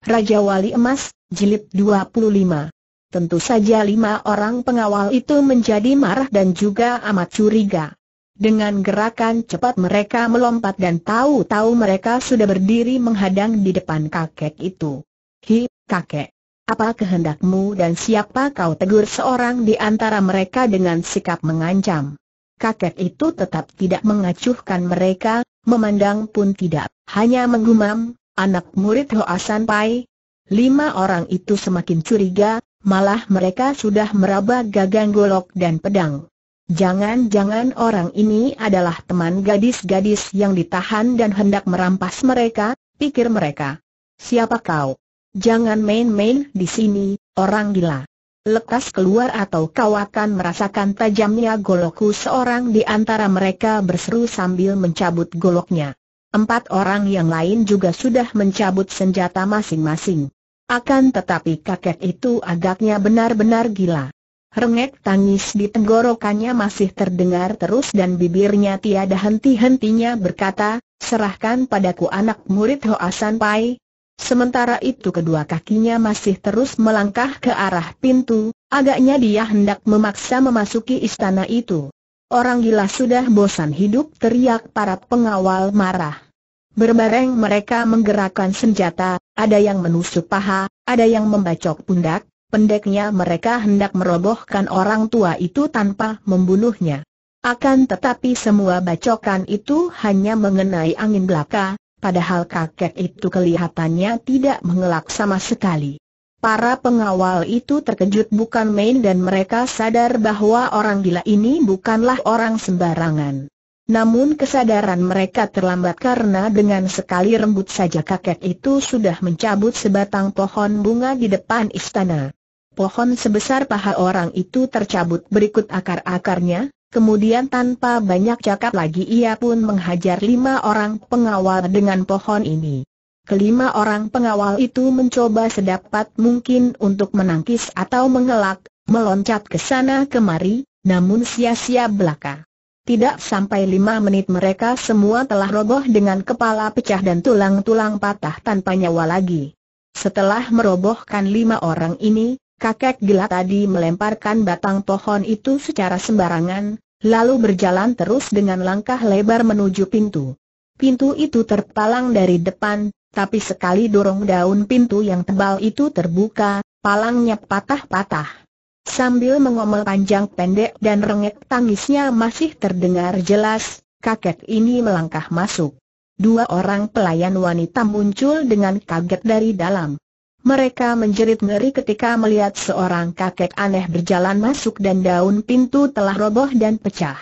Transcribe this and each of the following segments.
Raja Wali Emas, Jilid 25. Tentu saja lima orang pengawal itu menjadi marah dan juga amat curiga. Dengan gerakan cepat mereka melompat dan tahu-tahu mereka sudah berdiri menghadang di depan kakek itu. Hi, kakek. Apa kehendakmu dan siapa kau tegur seorang di antara mereka dengan sikap mengancam? Kakek itu tetap tidak mengacuhkan mereka, memandang pun tidak, hanya menggumam, anak murid Hoasan Pai. Lima orang itu semakin curiga, malah mereka sudah meraba gagang golok dan pedang. Jangan-jangan orang ini adalah teman gadis-gadis yang ditahan dan hendak merampas mereka, pikir mereka. Siapa kau? Jangan main-main di sini, orang gila. Lekas keluar atau kau akan merasakan tajamnya golokku seorang di antara mereka berseru sambil mencabut goloknya. Empat orang yang lain juga sudah mencabut senjata masing-masing. Akan tetapi kakek itu agaknya benar-benar gila. Rengek tangis di tenggorokannya masih terdengar terus dan bibirnya tiada henti-hentinya berkata, serahkan padaku anak murid Hoasan Pai. Sementara itu kedua kakinya masih terus melangkah ke arah pintu, agaknya dia hendak memaksa memasuki istana itu. Orang gila sudah bosan hidup teriak para pengawal marah. Berbareng mereka menggerakkan senjata, ada yang menusuk paha, ada yang membacok pundak, pendeknya mereka hendak merobohkan orang tua itu tanpa membunuhnya. Akan tetapi semua bacokan itu hanya mengenai angin belaka, padahal kakek itu kelihatannya tidak mengelak sama sekali. Para pengawal itu terkejut bukan main dan mereka sadar bahwa orang gila ini bukanlah orang sembarangan. Namun kesadaran mereka terlambat karena dengan sekali rembut saja kakek itu sudah mencabut sebatang pohon bunga di depan istana. Pohon sebesar paha orang itu tercabut berikut akar-akarnya, kemudian tanpa banyak cakap lagi ia pun menghajar lima orang pengawal dengan pohon ini. Kelima orang pengawal itu mencoba sedapat mungkin untuk menangkis atau mengelak, meloncat ke sana kemari, namun sia-sia belaka. Tidak sampai lima menit mereka semua telah roboh dengan kepala pecah dan tulang-tulang patah tanpa nyawa lagi. Setelah merobohkan lima orang ini, kakek gila tadi melemparkan batang pohon itu secara sembarangan, lalu berjalan terus dengan langkah lebar menuju pintu. Pintu itu terpalang dari depan, tapi sekali dorong daun pintu yang tebal itu terbuka, palangnya patah-patah. Sambil mengomel panjang pendek dan rengek tangisnya masih terdengar jelas, kakek ini melangkah masuk. Dua orang pelayan wanita muncul dengan kaget dari dalam. Mereka menjerit ngeri ketika melihat seorang kakek aneh berjalan masuk dan daun pintu telah roboh dan pecah.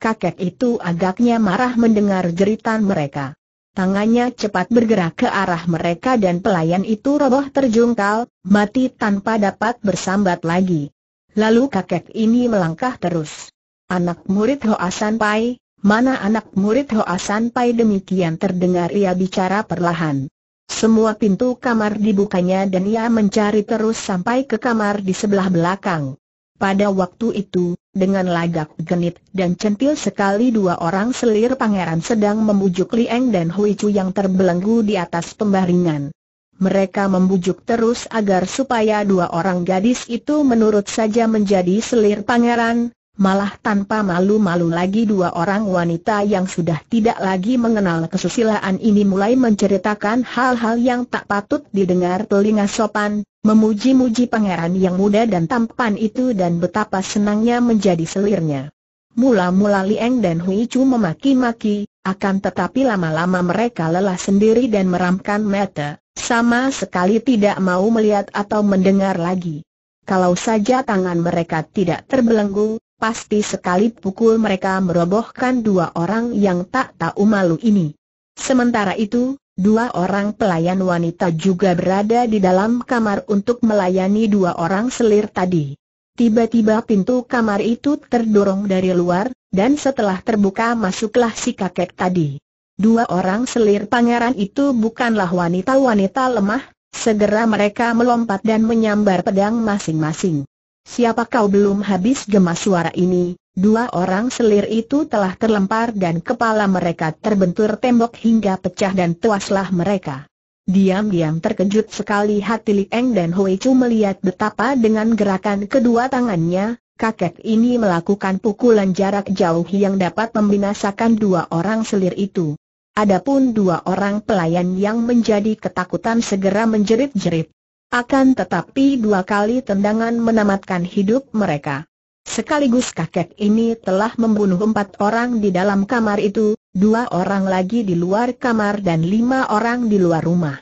Kakek itu agaknya marah mendengar jeritan mereka. Tangannya cepat bergerak ke arah mereka dan pelayan itu roboh terjungkal, mati tanpa dapat bersambat lagi. Lalu kakek ini melangkah terus. Anak murid Hoasan Pai, mana anak murid Hoasan Pai demikian terdengar ia bicara perlahan. Semua pintu kamar dibukanya dan ia mencari terus sampai ke kamar di sebelah belakang. Pada waktu itu, dengan lagak genit dan centil sekali dua orang selir pangeran sedang membujuk Liang dan Hui Chu yang terbelenggu di atas pembaringan. Mereka membujuk terus agar supaya dua orang gadis itu menurut saja menjadi selir pangeran, Malah tanpa malu-malu lagi dua orang wanita yang sudah tidak lagi mengenal kesusilaan ini mulai menceritakan hal-hal yang tak patut didengar telinga sopan, memuji-muji pangeran yang muda dan tampan itu dan betapa senangnya menjadi selirnya. Mula-mula Lieng dan Hui Chu memaki-maki, akan tetapi lama-lama mereka lelah sendiri dan meramkan mata, sama sekali tidak mau melihat atau mendengar lagi. Kalau saja tangan mereka tidak terbelenggu, pasti sekali pukul mereka merobohkan dua orang yang tak tahu malu ini. Sementara itu, dua orang pelayan wanita juga berada di dalam kamar untuk melayani dua orang selir tadi. Tiba-tiba pintu kamar itu terdorong dari luar, dan setelah terbuka masuklah si kakek tadi. Dua orang selir pangeran itu bukanlah wanita-wanita lemah, segera mereka melompat dan menyambar pedang masing-masing. Siapa kau belum habis gemas suara ini, dua orang selir itu telah terlempar dan kepala mereka terbentur tembok hingga pecah dan tuaslah mereka. Diam-diam terkejut sekali hati Li Eng dan Hui Chu melihat betapa dengan gerakan kedua tangannya, kakek ini melakukan pukulan jarak jauh yang dapat membinasakan dua orang selir itu. Adapun dua orang pelayan yang menjadi ketakutan segera menjerit-jerit. Akan tetapi dua kali tendangan menamatkan hidup mereka. Sekaligus kakek ini telah membunuh empat orang di dalam kamar itu, dua orang lagi di luar kamar dan lima orang di luar rumah.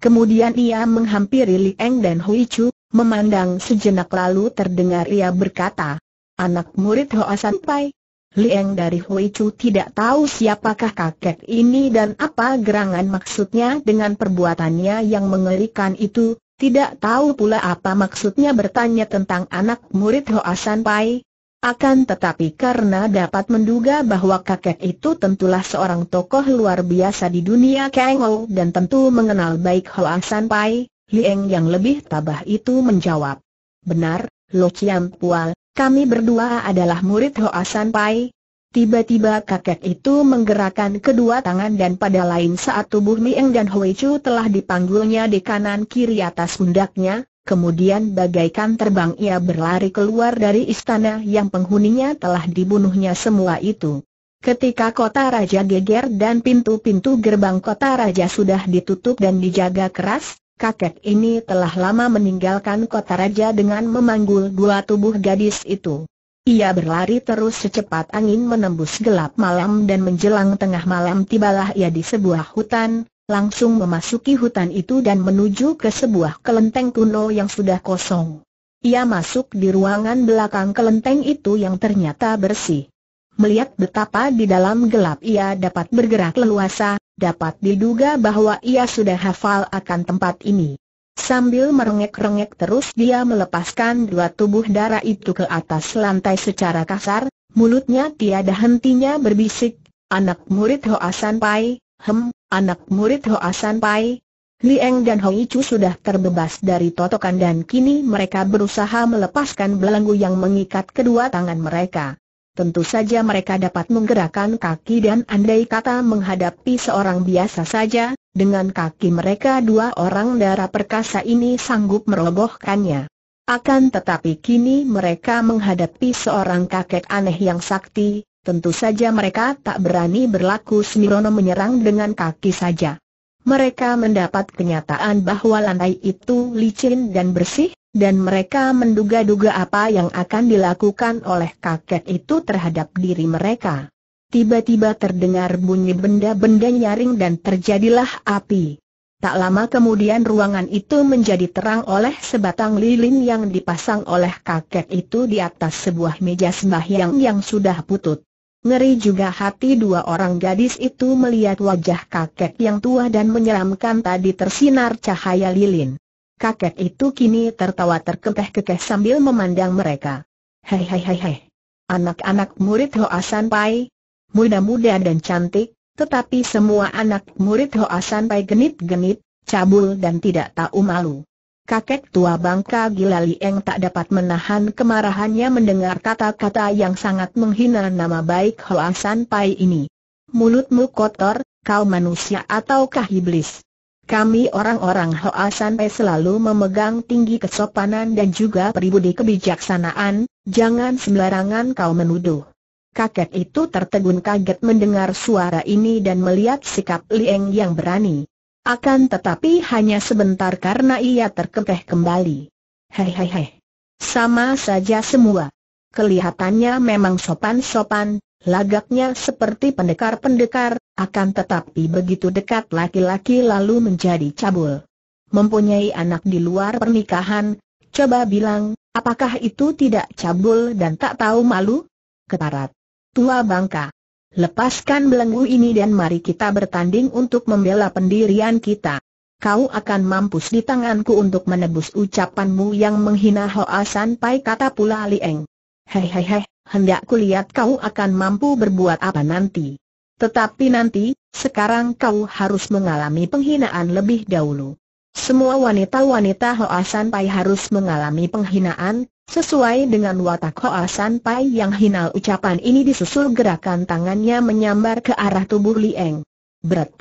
Kemudian ia menghampiri Li Eng dan Hui Chu, memandang sejenak lalu terdengar ia berkata, Anak murid Hoa Sampai. Li Eng dari Hui Chu tidak tahu siapakah kakek ini dan apa gerangan maksudnya dengan perbuatannya yang mengerikan itu, tidak tahu pula apa maksudnya bertanya tentang anak murid Hoasan Pai. Akan tetapi karena dapat menduga bahwa kakek itu tentulah seorang tokoh luar biasa di dunia Kangou dan tentu mengenal baik Hoasan Pai, Lieng yang lebih tabah itu menjawab. Benar, Lo Chiam Pual, kami berdua adalah murid Hoasan Pai, Tiba-tiba kakek itu menggerakkan kedua tangan dan pada lain saat tubuh Mieng dan Hui Chu telah dipanggulnya di kanan kiri atas pundaknya, kemudian bagaikan terbang ia berlari keluar dari istana yang penghuninya telah dibunuhnya semua itu. Ketika kota raja geger dan pintu-pintu gerbang kota raja sudah ditutup dan dijaga keras, kakek ini telah lama meninggalkan kota raja dengan memanggul dua tubuh gadis itu. Ia berlari terus secepat angin menembus gelap malam dan menjelang tengah malam tibalah ia di sebuah hutan, langsung memasuki hutan itu dan menuju ke sebuah kelenteng kuno yang sudah kosong. Ia masuk di ruangan belakang kelenteng itu yang ternyata bersih. Melihat betapa di dalam gelap ia dapat bergerak leluasa, dapat diduga bahwa ia sudah hafal akan tempat ini. Sambil merengek-rengek terus dia melepaskan dua tubuh darah itu ke atas lantai secara kasar, mulutnya tiada hentinya berbisik, anak murid Hoa San Pai, hem, anak murid Hoa San Pai, Lieng dan Hoi Chu sudah terbebas dari totokan dan kini mereka berusaha melepaskan belenggu yang mengikat kedua tangan mereka. Tentu saja mereka dapat menggerakkan kaki dan andai kata menghadapi seorang biasa saja, dengan kaki mereka dua orang darah perkasa ini sanggup merobohkannya. Akan tetapi kini mereka menghadapi seorang kakek aneh yang sakti, tentu saja mereka tak berani berlaku semirono menyerang dengan kaki saja. Mereka mendapat kenyataan bahwa lantai itu licin dan bersih, dan mereka menduga-duga apa yang akan dilakukan oleh kakek itu terhadap diri mereka tiba-tiba terdengar bunyi benda-benda nyaring dan terjadilah api. Tak lama kemudian ruangan itu menjadi terang oleh sebatang lilin yang dipasang oleh kakek itu di atas sebuah meja sembahyang yang sudah putut. Ngeri juga hati dua orang gadis itu melihat wajah kakek yang tua dan menyeramkan tadi tersinar cahaya lilin. Kakek itu kini tertawa terkekeh-kekeh sambil memandang mereka. Hei hei hei hei. Anak-anak murid Hoa San muda-muda dan cantik, tetapi semua anak murid Hoa sampai genit-genit, cabul dan tidak tahu malu. Kakek tua bangka Gila Lieng tak dapat menahan kemarahannya mendengar kata-kata yang sangat menghina nama baik Hoa Pai ini. Mulutmu kotor, kau manusia ataukah iblis? Kami orang-orang Hoa Sanpai selalu memegang tinggi kesopanan dan juga peribudi kebijaksanaan, jangan sembarangan kau menuduh. Kakek itu tertegun kaget mendengar suara ini dan melihat sikap Lieng yang berani. Akan tetapi hanya sebentar karena ia terkekeh kembali. Hehehe. Sama saja semua. Kelihatannya memang sopan-sopan, lagaknya seperti pendekar-pendekar, akan tetapi begitu dekat laki-laki lalu menjadi cabul. Mempunyai anak di luar pernikahan, coba bilang, apakah itu tidak cabul dan tak tahu malu? Ketarat. Tua bangka. Lepaskan belenggu ini dan mari kita bertanding untuk membela pendirian kita. Kau akan mampus di tanganku untuk menebus ucapanmu yang menghina Hoa San Pai kata pula Lieng. Hehehe, hendak kulihat kau akan mampu berbuat apa nanti. Tetapi nanti, sekarang kau harus mengalami penghinaan lebih dahulu. Semua wanita-wanita Hoa San Pai harus mengalami penghinaan, Sesuai dengan watak Hoa Sanpai yang hina ucapan ini disusul gerakan tangannya menyambar ke arah tubuh Lieng. Berat.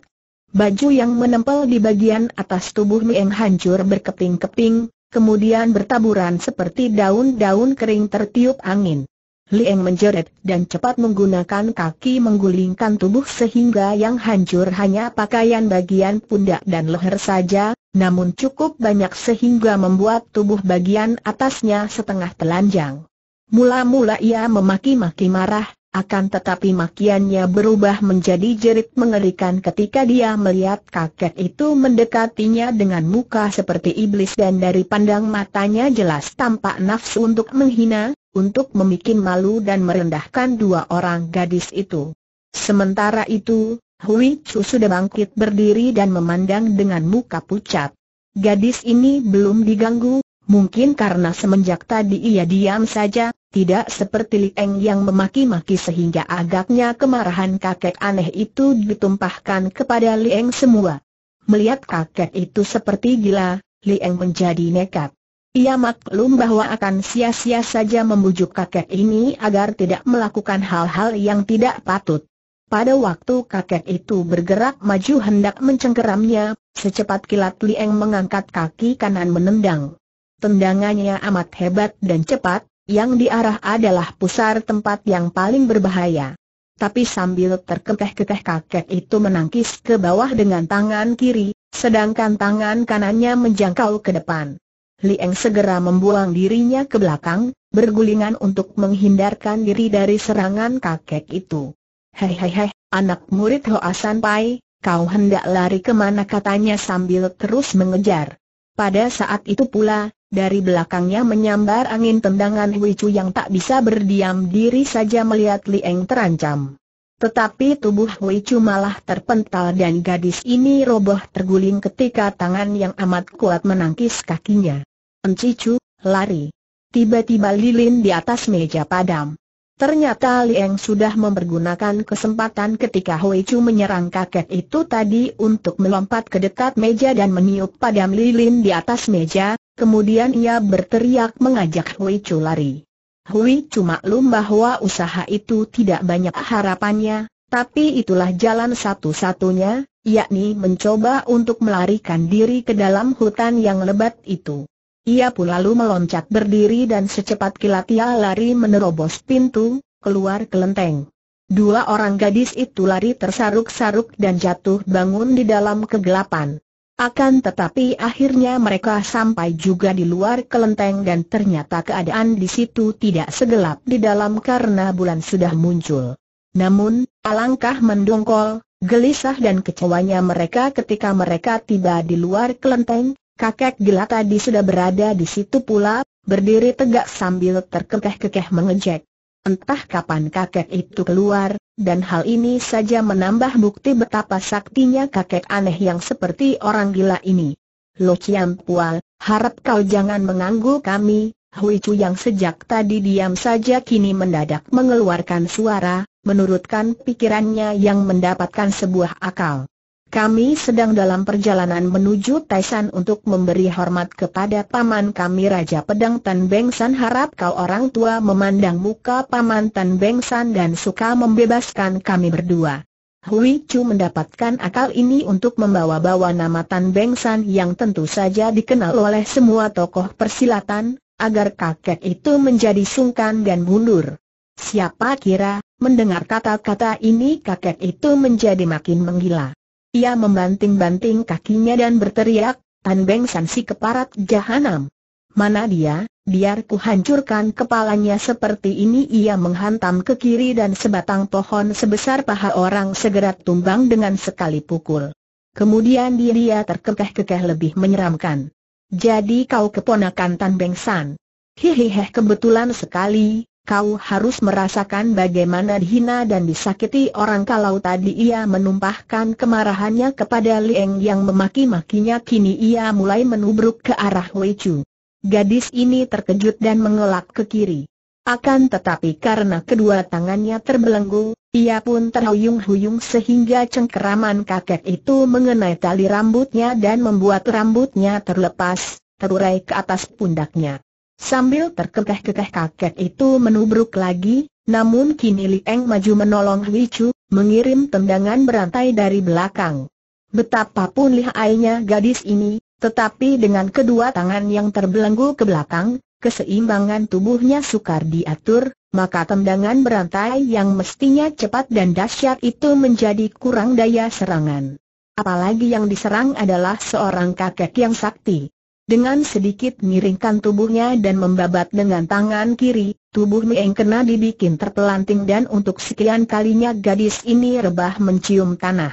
Baju yang menempel di bagian atas tubuh Lieng hancur berkeping-keping, kemudian bertaburan seperti daun-daun kering tertiup angin. Lieng menjeret, dan cepat menggunakan kaki menggulingkan tubuh sehingga yang hancur hanya pakaian bagian pundak dan leher saja, namun cukup banyak sehingga membuat tubuh bagian atasnya setengah telanjang. Mula-mula ia memaki-maki marah, akan tetapi makiannya berubah menjadi jerit mengerikan ketika dia melihat kakek itu mendekatinya dengan muka seperti iblis dan dari pandang matanya jelas tampak nafsu untuk menghina, untuk memikin malu dan merendahkan dua orang gadis itu. Sementara itu, Hui Chu sudah bangkit berdiri dan memandang dengan muka pucat. Gadis ini belum diganggu, mungkin karena semenjak tadi ia diam saja, tidak seperti Li Eng yang memaki-maki sehingga agaknya kemarahan kakek aneh itu ditumpahkan kepada Li Eng semua. Melihat kakek itu seperti gila, Li Eng menjadi nekat. Ia maklum bahwa akan sia-sia saja membujuk kakek ini agar tidak melakukan hal-hal yang tidak patut. Pada waktu kakek itu bergerak maju hendak mencengkeramnya, secepat kilat Li Lieng mengangkat kaki kanan menendang. Tendangannya amat hebat dan cepat, yang diarah adalah pusar tempat yang paling berbahaya. Tapi sambil terkekeh-kekeh kakek itu menangkis ke bawah dengan tangan kiri, sedangkan tangan kanannya menjangkau ke depan. Li Lieng segera membuang dirinya ke belakang, bergulingan untuk menghindarkan diri dari serangan kakek itu. Hei hei hei, anak murid Hoa San Pai, kau hendak lari kemana katanya sambil terus mengejar. Pada saat itu pula, dari belakangnya menyambar angin tendangan Hui Chu yang tak bisa berdiam diri saja melihat Lieng terancam. Tetapi tubuh Hui Chu malah terpental dan gadis ini roboh terguling ketika tangan yang amat kuat menangkis kakinya. Enci Chu, lari. Tiba-tiba lilin di atas meja padam. Ternyata Liang sudah mempergunakan kesempatan ketika Hui Chu menyerang kakek itu tadi untuk melompat ke dekat meja dan meniup padam lilin di atas meja, kemudian ia berteriak mengajak Hui Chu lari. Hui Chu maklum bahwa usaha itu tidak banyak harapannya, tapi itulah jalan satu-satunya, yakni mencoba untuk melarikan diri ke dalam hutan yang lebat itu. Ia pun lalu meloncat berdiri dan secepat kilat ia lari menerobos pintu, keluar kelenteng. Dua orang gadis itu lari tersaruk-saruk dan jatuh bangun di dalam kegelapan. Akan tetapi akhirnya mereka sampai juga di luar kelenteng dan ternyata keadaan di situ tidak segelap di dalam karena bulan sudah muncul. Namun, alangkah mendongkol, gelisah dan kecewanya mereka ketika mereka tiba di luar kelenteng, Kakek gila tadi sudah berada di situ pula, berdiri tegak sambil terkekeh-kekeh mengejek. Entah kapan kakek itu keluar, dan hal ini saja menambah bukti betapa saktinya kakek aneh yang seperti orang gila ini. Lo Chiam Pual, harap kau jangan mengganggu kami, Hui Chu yang sejak tadi diam saja kini mendadak mengeluarkan suara, menurutkan pikirannya yang mendapatkan sebuah akal. Kami sedang dalam perjalanan menuju Taisan untuk memberi hormat kepada paman kami Raja Pedang Tan Beng San harap kau orang tua memandang muka paman Tan Beng San dan suka membebaskan kami berdua. Hui Chu mendapatkan akal ini untuk membawa-bawa nama Tan Beng San yang tentu saja dikenal oleh semua tokoh persilatan, agar kakek itu menjadi sungkan dan mundur. Siapa kira, mendengar kata-kata ini kakek itu menjadi makin menggila. Ia membanting-banting kakinya dan berteriak, Tan Beng San si keparat jahanam. Mana dia, biar ku hancurkan kepalanya seperti ini ia menghantam ke kiri dan sebatang pohon sebesar paha orang segera tumbang dengan sekali pukul. Kemudian dia terkekeh-kekeh lebih menyeramkan. Jadi kau keponakan Tan Beng San. Hehehe, kebetulan sekali, Kau harus merasakan bagaimana dihina dan disakiti orang kalau tadi ia menumpahkan kemarahannya kepada Lieng yang memaki-makinya kini ia mulai menubruk ke arah Wei Chu. Gadis ini terkejut dan mengelak ke kiri. Akan tetapi karena kedua tangannya terbelenggu, ia pun terhuyung-huyung sehingga cengkeraman kakek itu mengenai tali rambutnya dan membuat rambutnya terlepas, terurai ke atas pundaknya. Sambil terkekeh-kekeh kakek itu menubruk lagi, namun kini Li Eng maju menolong Hui Chu, mengirim tendangan berantai dari belakang. Betapapun lihainya gadis ini, tetapi dengan kedua tangan yang terbelenggu ke belakang, keseimbangan tubuhnya sukar diatur, maka tendangan berantai yang mestinya cepat dan dahsyat itu menjadi kurang daya serangan. Apalagi yang diserang adalah seorang kakek yang sakti. Dengan sedikit miringkan tubuhnya dan membabat dengan tangan kiri, tubuh Mieng kena dibikin terpelanting dan untuk sekian kalinya gadis ini rebah mencium tanah.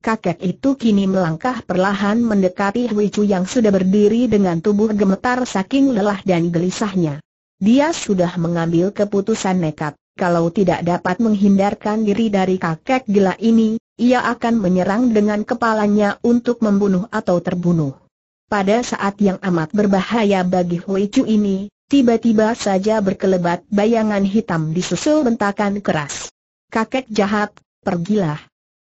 Kakek itu kini melangkah perlahan mendekati Hui Chu yang sudah berdiri dengan tubuh gemetar saking lelah dan gelisahnya. Dia sudah mengambil keputusan nekat, kalau tidak dapat menghindarkan diri dari kakek gila ini, ia akan menyerang dengan kepalanya untuk membunuh atau terbunuh pada saat yang amat berbahaya bagi Hui Chu ini, tiba-tiba saja berkelebat bayangan hitam disusul bentakan keras. Kakek jahat, pergilah.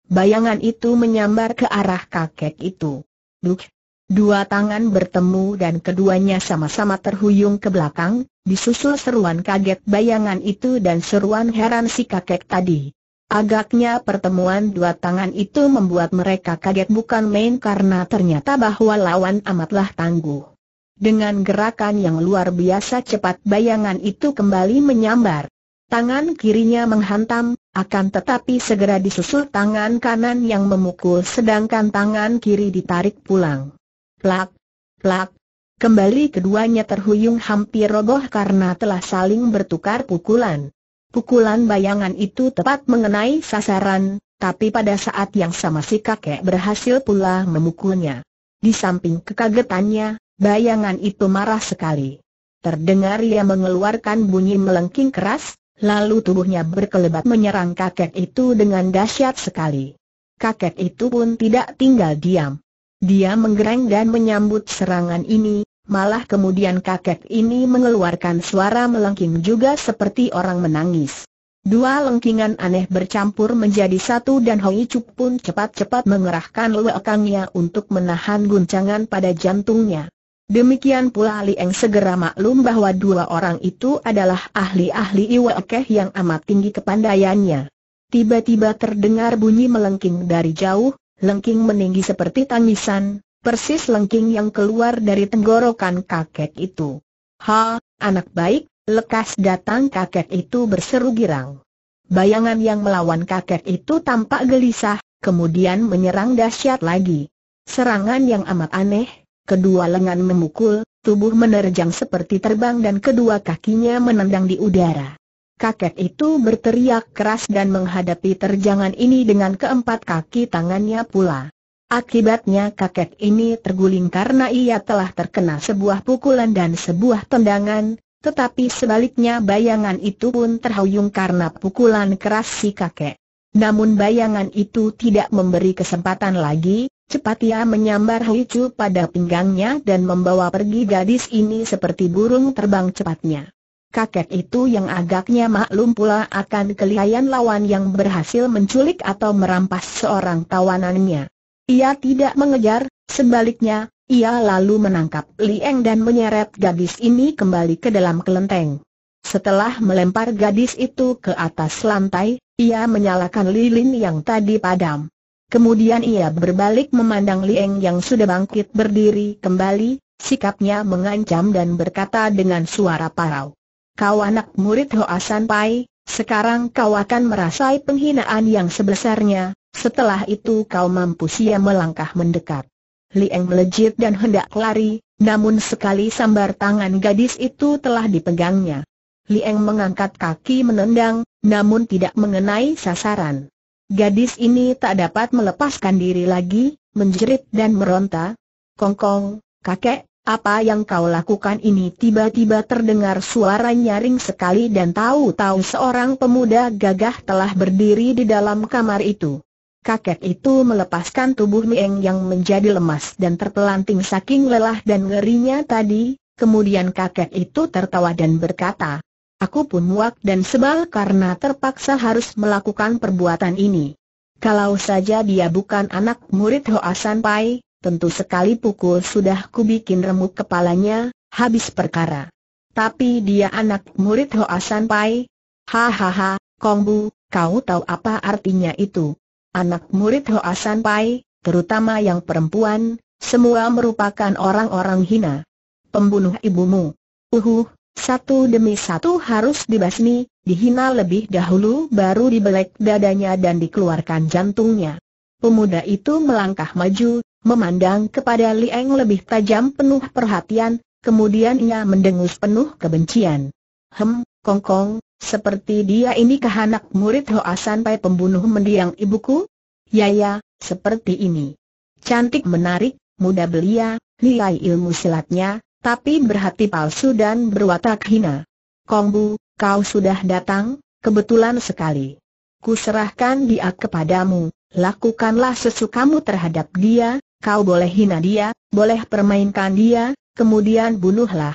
Bayangan itu menyambar ke arah kakek itu. Duk! Dua tangan bertemu dan keduanya sama-sama terhuyung ke belakang, disusul seruan kaget bayangan itu dan seruan heran si kakek tadi. Agaknya pertemuan dua tangan itu membuat mereka kaget bukan main karena ternyata bahwa lawan amatlah tangguh. Dengan gerakan yang luar biasa cepat bayangan itu kembali menyambar. Tangan kirinya menghantam, akan tetapi segera disusul tangan kanan yang memukul sedangkan tangan kiri ditarik pulang. Plak, plak, kembali keduanya terhuyung hampir roboh karena telah saling bertukar pukulan. Pukulan bayangan itu tepat mengenai sasaran, tapi pada saat yang sama si kakek berhasil pula memukulnya. Di samping kekagetannya, bayangan itu marah sekali. Terdengar ia mengeluarkan bunyi melengking keras, lalu tubuhnya berkelebat menyerang kakek itu dengan dahsyat sekali. Kakek itu pun tidak tinggal diam. Dia menggereng dan menyambut serangan ini, malah kemudian kakek ini mengeluarkan suara melengking juga seperti orang menangis. Dua lengkingan aneh bercampur menjadi satu dan Hoi Chuk pun cepat-cepat mengerahkan luekangnya untuk menahan guncangan pada jantungnya. Demikian pula Lieng segera maklum bahwa dua orang itu adalah ahli-ahli Iwakeh yang amat tinggi kepandaiannya. Tiba-tiba terdengar bunyi melengking dari jauh, lengking meninggi seperti tangisan, persis lengking yang keluar dari tenggorokan kakek itu. Ha, anak baik, lekas datang kakek itu berseru girang. Bayangan yang melawan kakek itu tampak gelisah, kemudian menyerang dahsyat lagi. Serangan yang amat aneh, kedua lengan memukul, tubuh menerjang seperti terbang dan kedua kakinya menendang di udara. Kakek itu berteriak keras dan menghadapi terjangan ini dengan keempat kaki tangannya pula. Akibatnya kakek ini terguling karena ia telah terkena sebuah pukulan dan sebuah tendangan, tetapi sebaliknya bayangan itu pun terhuyung karena pukulan keras si kakek. Namun bayangan itu tidak memberi kesempatan lagi, cepat ia menyambar Hui Chu pada pinggangnya dan membawa pergi gadis ini seperti burung terbang cepatnya. Kakek itu yang agaknya maklum pula akan kelihayan lawan yang berhasil menculik atau merampas seorang tawanannya. Ia tidak mengejar, sebaliknya, ia lalu menangkap Lieng dan menyeret gadis ini kembali ke dalam kelenteng. Setelah melempar gadis itu ke atas lantai, ia menyalakan lilin yang tadi padam. Kemudian ia berbalik memandang Lieng yang sudah bangkit berdiri kembali, sikapnya mengancam dan berkata dengan suara parau. Kau anak murid Hoasan Pai, sekarang kau akan merasai penghinaan yang sebesarnya, setelah itu kau mampu sia melangkah mendekat. Liang melejit dan hendak lari, namun sekali sambar tangan gadis itu telah dipegangnya. Liang mengangkat kaki menendang, namun tidak mengenai sasaran. Gadis ini tak dapat melepaskan diri lagi, menjerit dan meronta. Kongkong, kakek, apa yang kau lakukan ini tiba-tiba terdengar suara nyaring sekali dan tahu-tahu seorang pemuda gagah telah berdiri di dalam kamar itu kakek itu melepaskan tubuh Mieng yang menjadi lemas dan terpelanting saking lelah dan ngerinya tadi, kemudian kakek itu tertawa dan berkata, Aku pun muak dan sebal karena terpaksa harus melakukan perbuatan ini. Kalau saja dia bukan anak murid Hoasan Pai, tentu sekali pukul sudah kubikin remuk kepalanya, habis perkara. Tapi dia anak murid Hoasan Pai. Hahaha, Kongbu, kau tahu apa artinya itu? Anak murid Hoa San Pai, terutama yang perempuan, semua merupakan orang-orang hina. Pembunuh ibumu. Uhuh, satu demi satu harus dibasmi, dihina lebih dahulu baru dibelek dadanya dan dikeluarkan jantungnya. Pemuda itu melangkah maju, memandang kepada Liang lebih tajam penuh perhatian, kemudian ia mendengus penuh kebencian. Hem, Kongkong, seperti dia ini kehanak murid Hoa Sanpai pembunuh mendiang ibuku? Ya ya, seperti ini. Cantik menarik, muda belia, nilai ilmu silatnya, tapi berhati palsu dan berwatak hina. Kongbu, kau sudah datang, kebetulan sekali. Kuserahkan dia kepadamu, lakukanlah sesukamu terhadap dia, kau boleh hina dia, boleh permainkan dia, kemudian bunuhlah.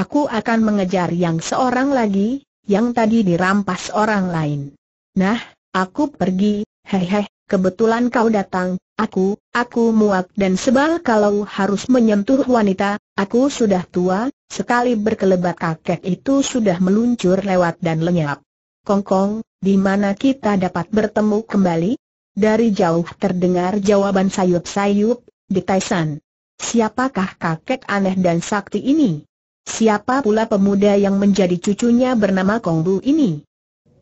Aku akan mengejar yang seorang lagi, yang tadi dirampas orang lain. Nah, aku pergi, hehe, kebetulan kau datang, aku, aku muak dan sebal kalau harus menyentuh wanita, aku sudah tua, sekali berkelebat kakek itu sudah meluncur lewat dan lenyap. Kongkong, di mana kita dapat bertemu kembali? Dari jauh terdengar jawaban sayup-sayup, di Taisan. Siapakah kakek aneh dan sakti ini? Siapa pula pemuda yang menjadi cucunya bernama Kongbu ini?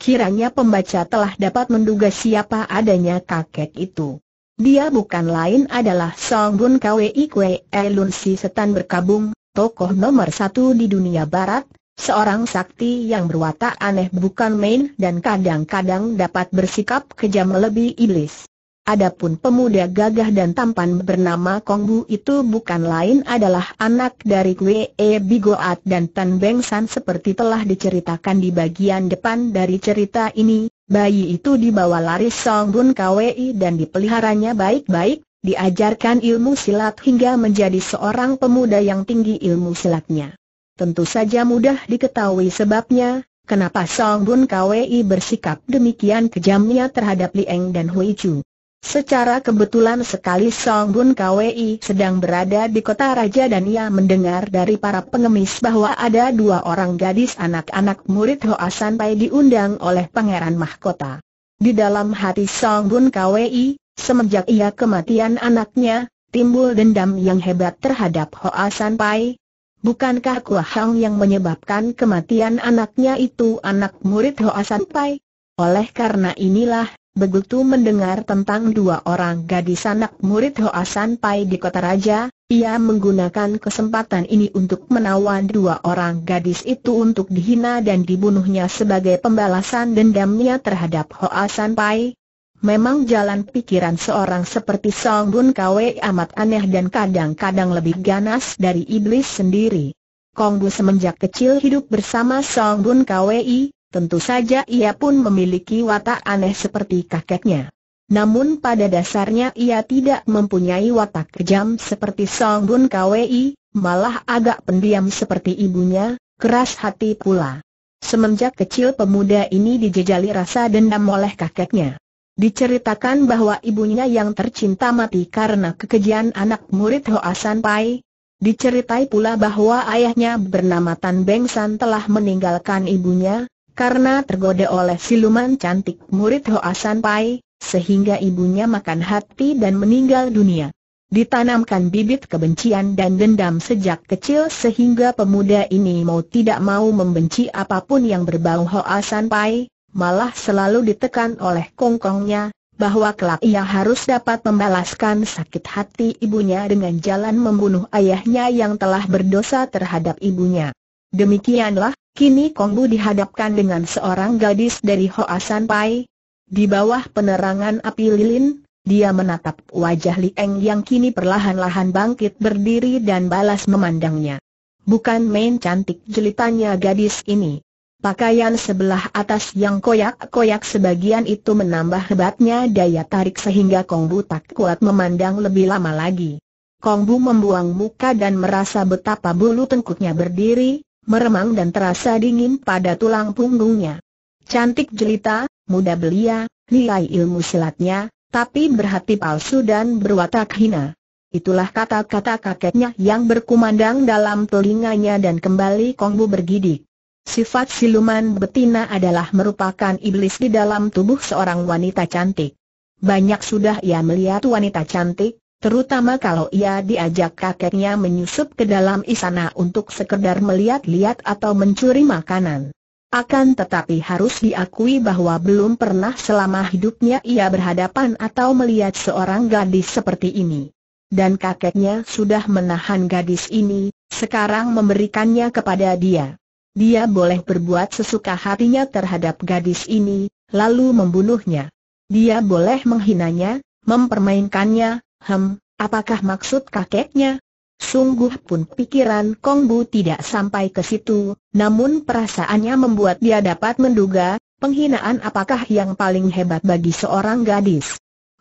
Kiranya pembaca telah dapat menduga siapa adanya kakek itu. Dia bukan lain adalah Song Bun Kwe Kwe Lun Si Setan berkabung, tokoh nomor satu di dunia barat, seorang sakti yang berwatak aneh bukan main dan kadang-kadang dapat bersikap kejam lebih iblis. Adapun pemuda gagah dan tampan bernama Kongbu itu bukan lain adalah anak dari Kwe E Bigoat dan Tan Beng San seperti telah diceritakan di bagian depan dari cerita ini. Bayi itu dibawa lari Song Bun Kwi dan dipeliharanya baik-baik, diajarkan ilmu silat hingga menjadi seorang pemuda yang tinggi ilmu silatnya. Tentu saja mudah diketahui sebabnya, Kenapa Song Bun Kwi bersikap demikian kejamnya terhadap Lieng dan Hui Chu? Secara kebetulan sekali Song Bun Kwei sedang berada di kota raja dan ia mendengar dari para pengemis bahwa ada dua orang gadis anak-anak murid Hoa San Pai diundang oleh Pangeran Mahkota. Di dalam hati Song Bun Kwei, semenjak ia kematian anaknya, timbul dendam yang hebat terhadap Hoa San Pai. Bukankah Kua Hang yang menyebabkan kematian anaknya itu anak murid Hoa San Pai? Oleh karena inilah, Begitu mendengar tentang dua orang gadis anak murid Hoa San Pai di kota raja, ia menggunakan kesempatan ini untuk menawan dua orang gadis itu untuk dihina dan dibunuhnya sebagai pembalasan dendamnya terhadap Hoa San Pai. Memang jalan pikiran seorang seperti Song Bun Kwe amat aneh dan kadang-kadang lebih ganas dari iblis sendiri. Kong Bu semenjak kecil hidup bersama Song Bun Kwe, Tentu saja ia pun memiliki watak aneh seperti kakeknya. Namun pada dasarnya ia tidak mempunyai watak kejam seperti Song Bun Kwei, malah agak pendiam seperti ibunya, keras hati pula. Semenjak kecil pemuda ini dijejali rasa dendam oleh kakeknya. Diceritakan bahwa ibunya yang tercinta mati karena kekejian anak murid Hoasan Pai, Diceritai pula bahwa ayahnya bernama Tan Beng San telah meninggalkan ibunya, karena tergoda oleh siluman cantik murid Hoasan Pai, sehingga ibunya makan hati dan meninggal dunia. Ditanamkan bibit kebencian dan dendam sejak kecil sehingga pemuda ini mau tidak mau membenci apapun yang berbau Hoasan Pai, malah selalu ditekan oleh kongkongnya, bahwa kelak ia harus dapat membalaskan sakit hati ibunya dengan jalan membunuh ayahnya yang telah berdosa terhadap ibunya. Demikianlah, kini Kongbu dihadapkan dengan seorang gadis dari Hoa San Pai. Di bawah penerangan api lilin, dia menatap wajah Li Eng yang kini perlahan-lahan bangkit berdiri dan balas memandangnya. Bukan main cantik jelitanya gadis ini. Pakaian sebelah atas yang koyak-koyak sebagian itu menambah hebatnya daya tarik sehingga Kongbu tak kuat memandang lebih lama lagi. Kongbu membuang muka dan merasa betapa bulu tengkuknya berdiri, meremang dan terasa dingin pada tulang punggungnya. Cantik jelita, muda belia, nilai ilmu silatnya, tapi berhati palsu dan berwatak hina. Itulah kata-kata kakeknya yang berkumandang dalam telinganya dan kembali Kongbu bergidik. Sifat siluman betina adalah merupakan iblis di dalam tubuh seorang wanita cantik. Banyak sudah ia melihat wanita cantik, terutama kalau ia diajak kakeknya menyusup ke dalam istana untuk sekedar melihat-lihat atau mencuri makanan. Akan tetapi harus diakui bahwa belum pernah selama hidupnya ia berhadapan atau melihat seorang gadis seperti ini. Dan kakeknya sudah menahan gadis ini, sekarang memberikannya kepada dia. Dia boleh berbuat sesuka hatinya terhadap gadis ini, lalu membunuhnya. Dia boleh menghinanya, mempermainkannya, Hem, apakah maksud kakeknya? Sungguh pun pikiran Kong Bu tidak sampai ke situ, namun perasaannya membuat dia dapat menduga, penghinaan apakah yang paling hebat bagi seorang gadis.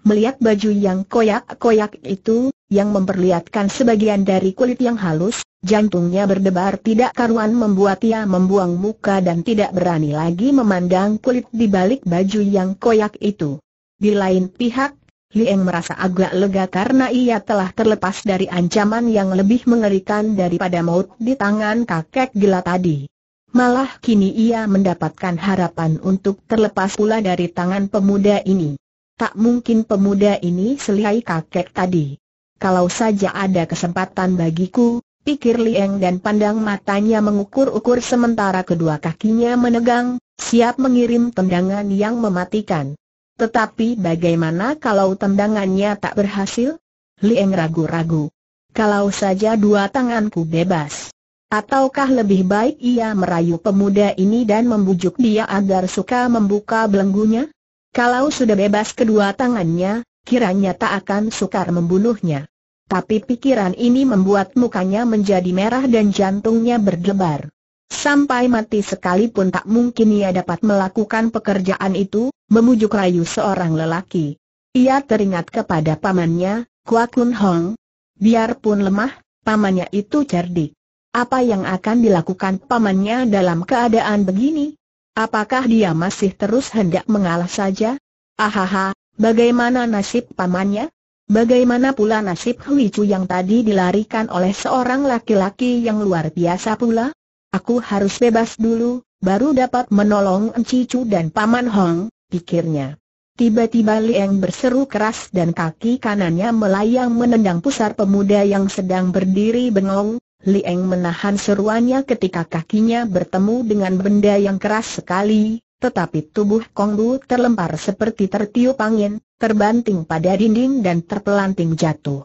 Melihat baju yang koyak-koyak itu, yang memperlihatkan sebagian dari kulit yang halus, jantungnya berdebar tidak karuan membuat ia membuang muka dan tidak berani lagi memandang kulit di balik baju yang koyak itu. Di lain pihak, Lieng merasa agak lega karena ia telah terlepas dari ancaman yang lebih mengerikan daripada maut di tangan kakek gila tadi. Malah kini ia mendapatkan harapan untuk terlepas pula dari tangan pemuda ini. Tak mungkin pemuda ini selihai kakek tadi. Kalau saja ada kesempatan bagiku, pikir Lieng dan pandang matanya mengukur-ukur sementara kedua kakinya menegang, siap mengirim tendangan yang mematikan. Tetapi bagaimana kalau tendangannya tak berhasil? Lieng ragu-ragu. Kalau saja dua tanganku bebas. Ataukah lebih baik ia merayu pemuda ini dan membujuk dia agar suka membuka belenggunya? Kalau sudah bebas kedua tangannya, kiranya tak akan sukar membunuhnya. Tapi pikiran ini membuat mukanya menjadi merah dan jantungnya berdebar. Sampai mati sekalipun tak mungkin ia dapat melakukan pekerjaan itu, memujuk rayu seorang lelaki. Ia teringat kepada pamannya, Kwa Kun Hong. Biarpun lemah, pamannya itu cerdik. Apa yang akan dilakukan pamannya dalam keadaan begini? Apakah dia masih terus hendak mengalah saja? Ahaha, bagaimana nasib pamannya? Bagaimana pula nasib Hui Chu yang tadi dilarikan oleh seorang laki-laki yang luar biasa pula? Aku harus bebas dulu, baru dapat menolong Encicu dan Paman Hong, pikirnya. Tiba-tiba Liang berseru keras dan kaki kanannya melayang menendang pusar pemuda yang sedang berdiri bengong. Liang menahan seruannya ketika kakinya bertemu dengan benda yang keras sekali, tetapi tubuh Kongbu terlempar seperti tertiup angin, terbanting pada dinding dan terpelanting jatuh.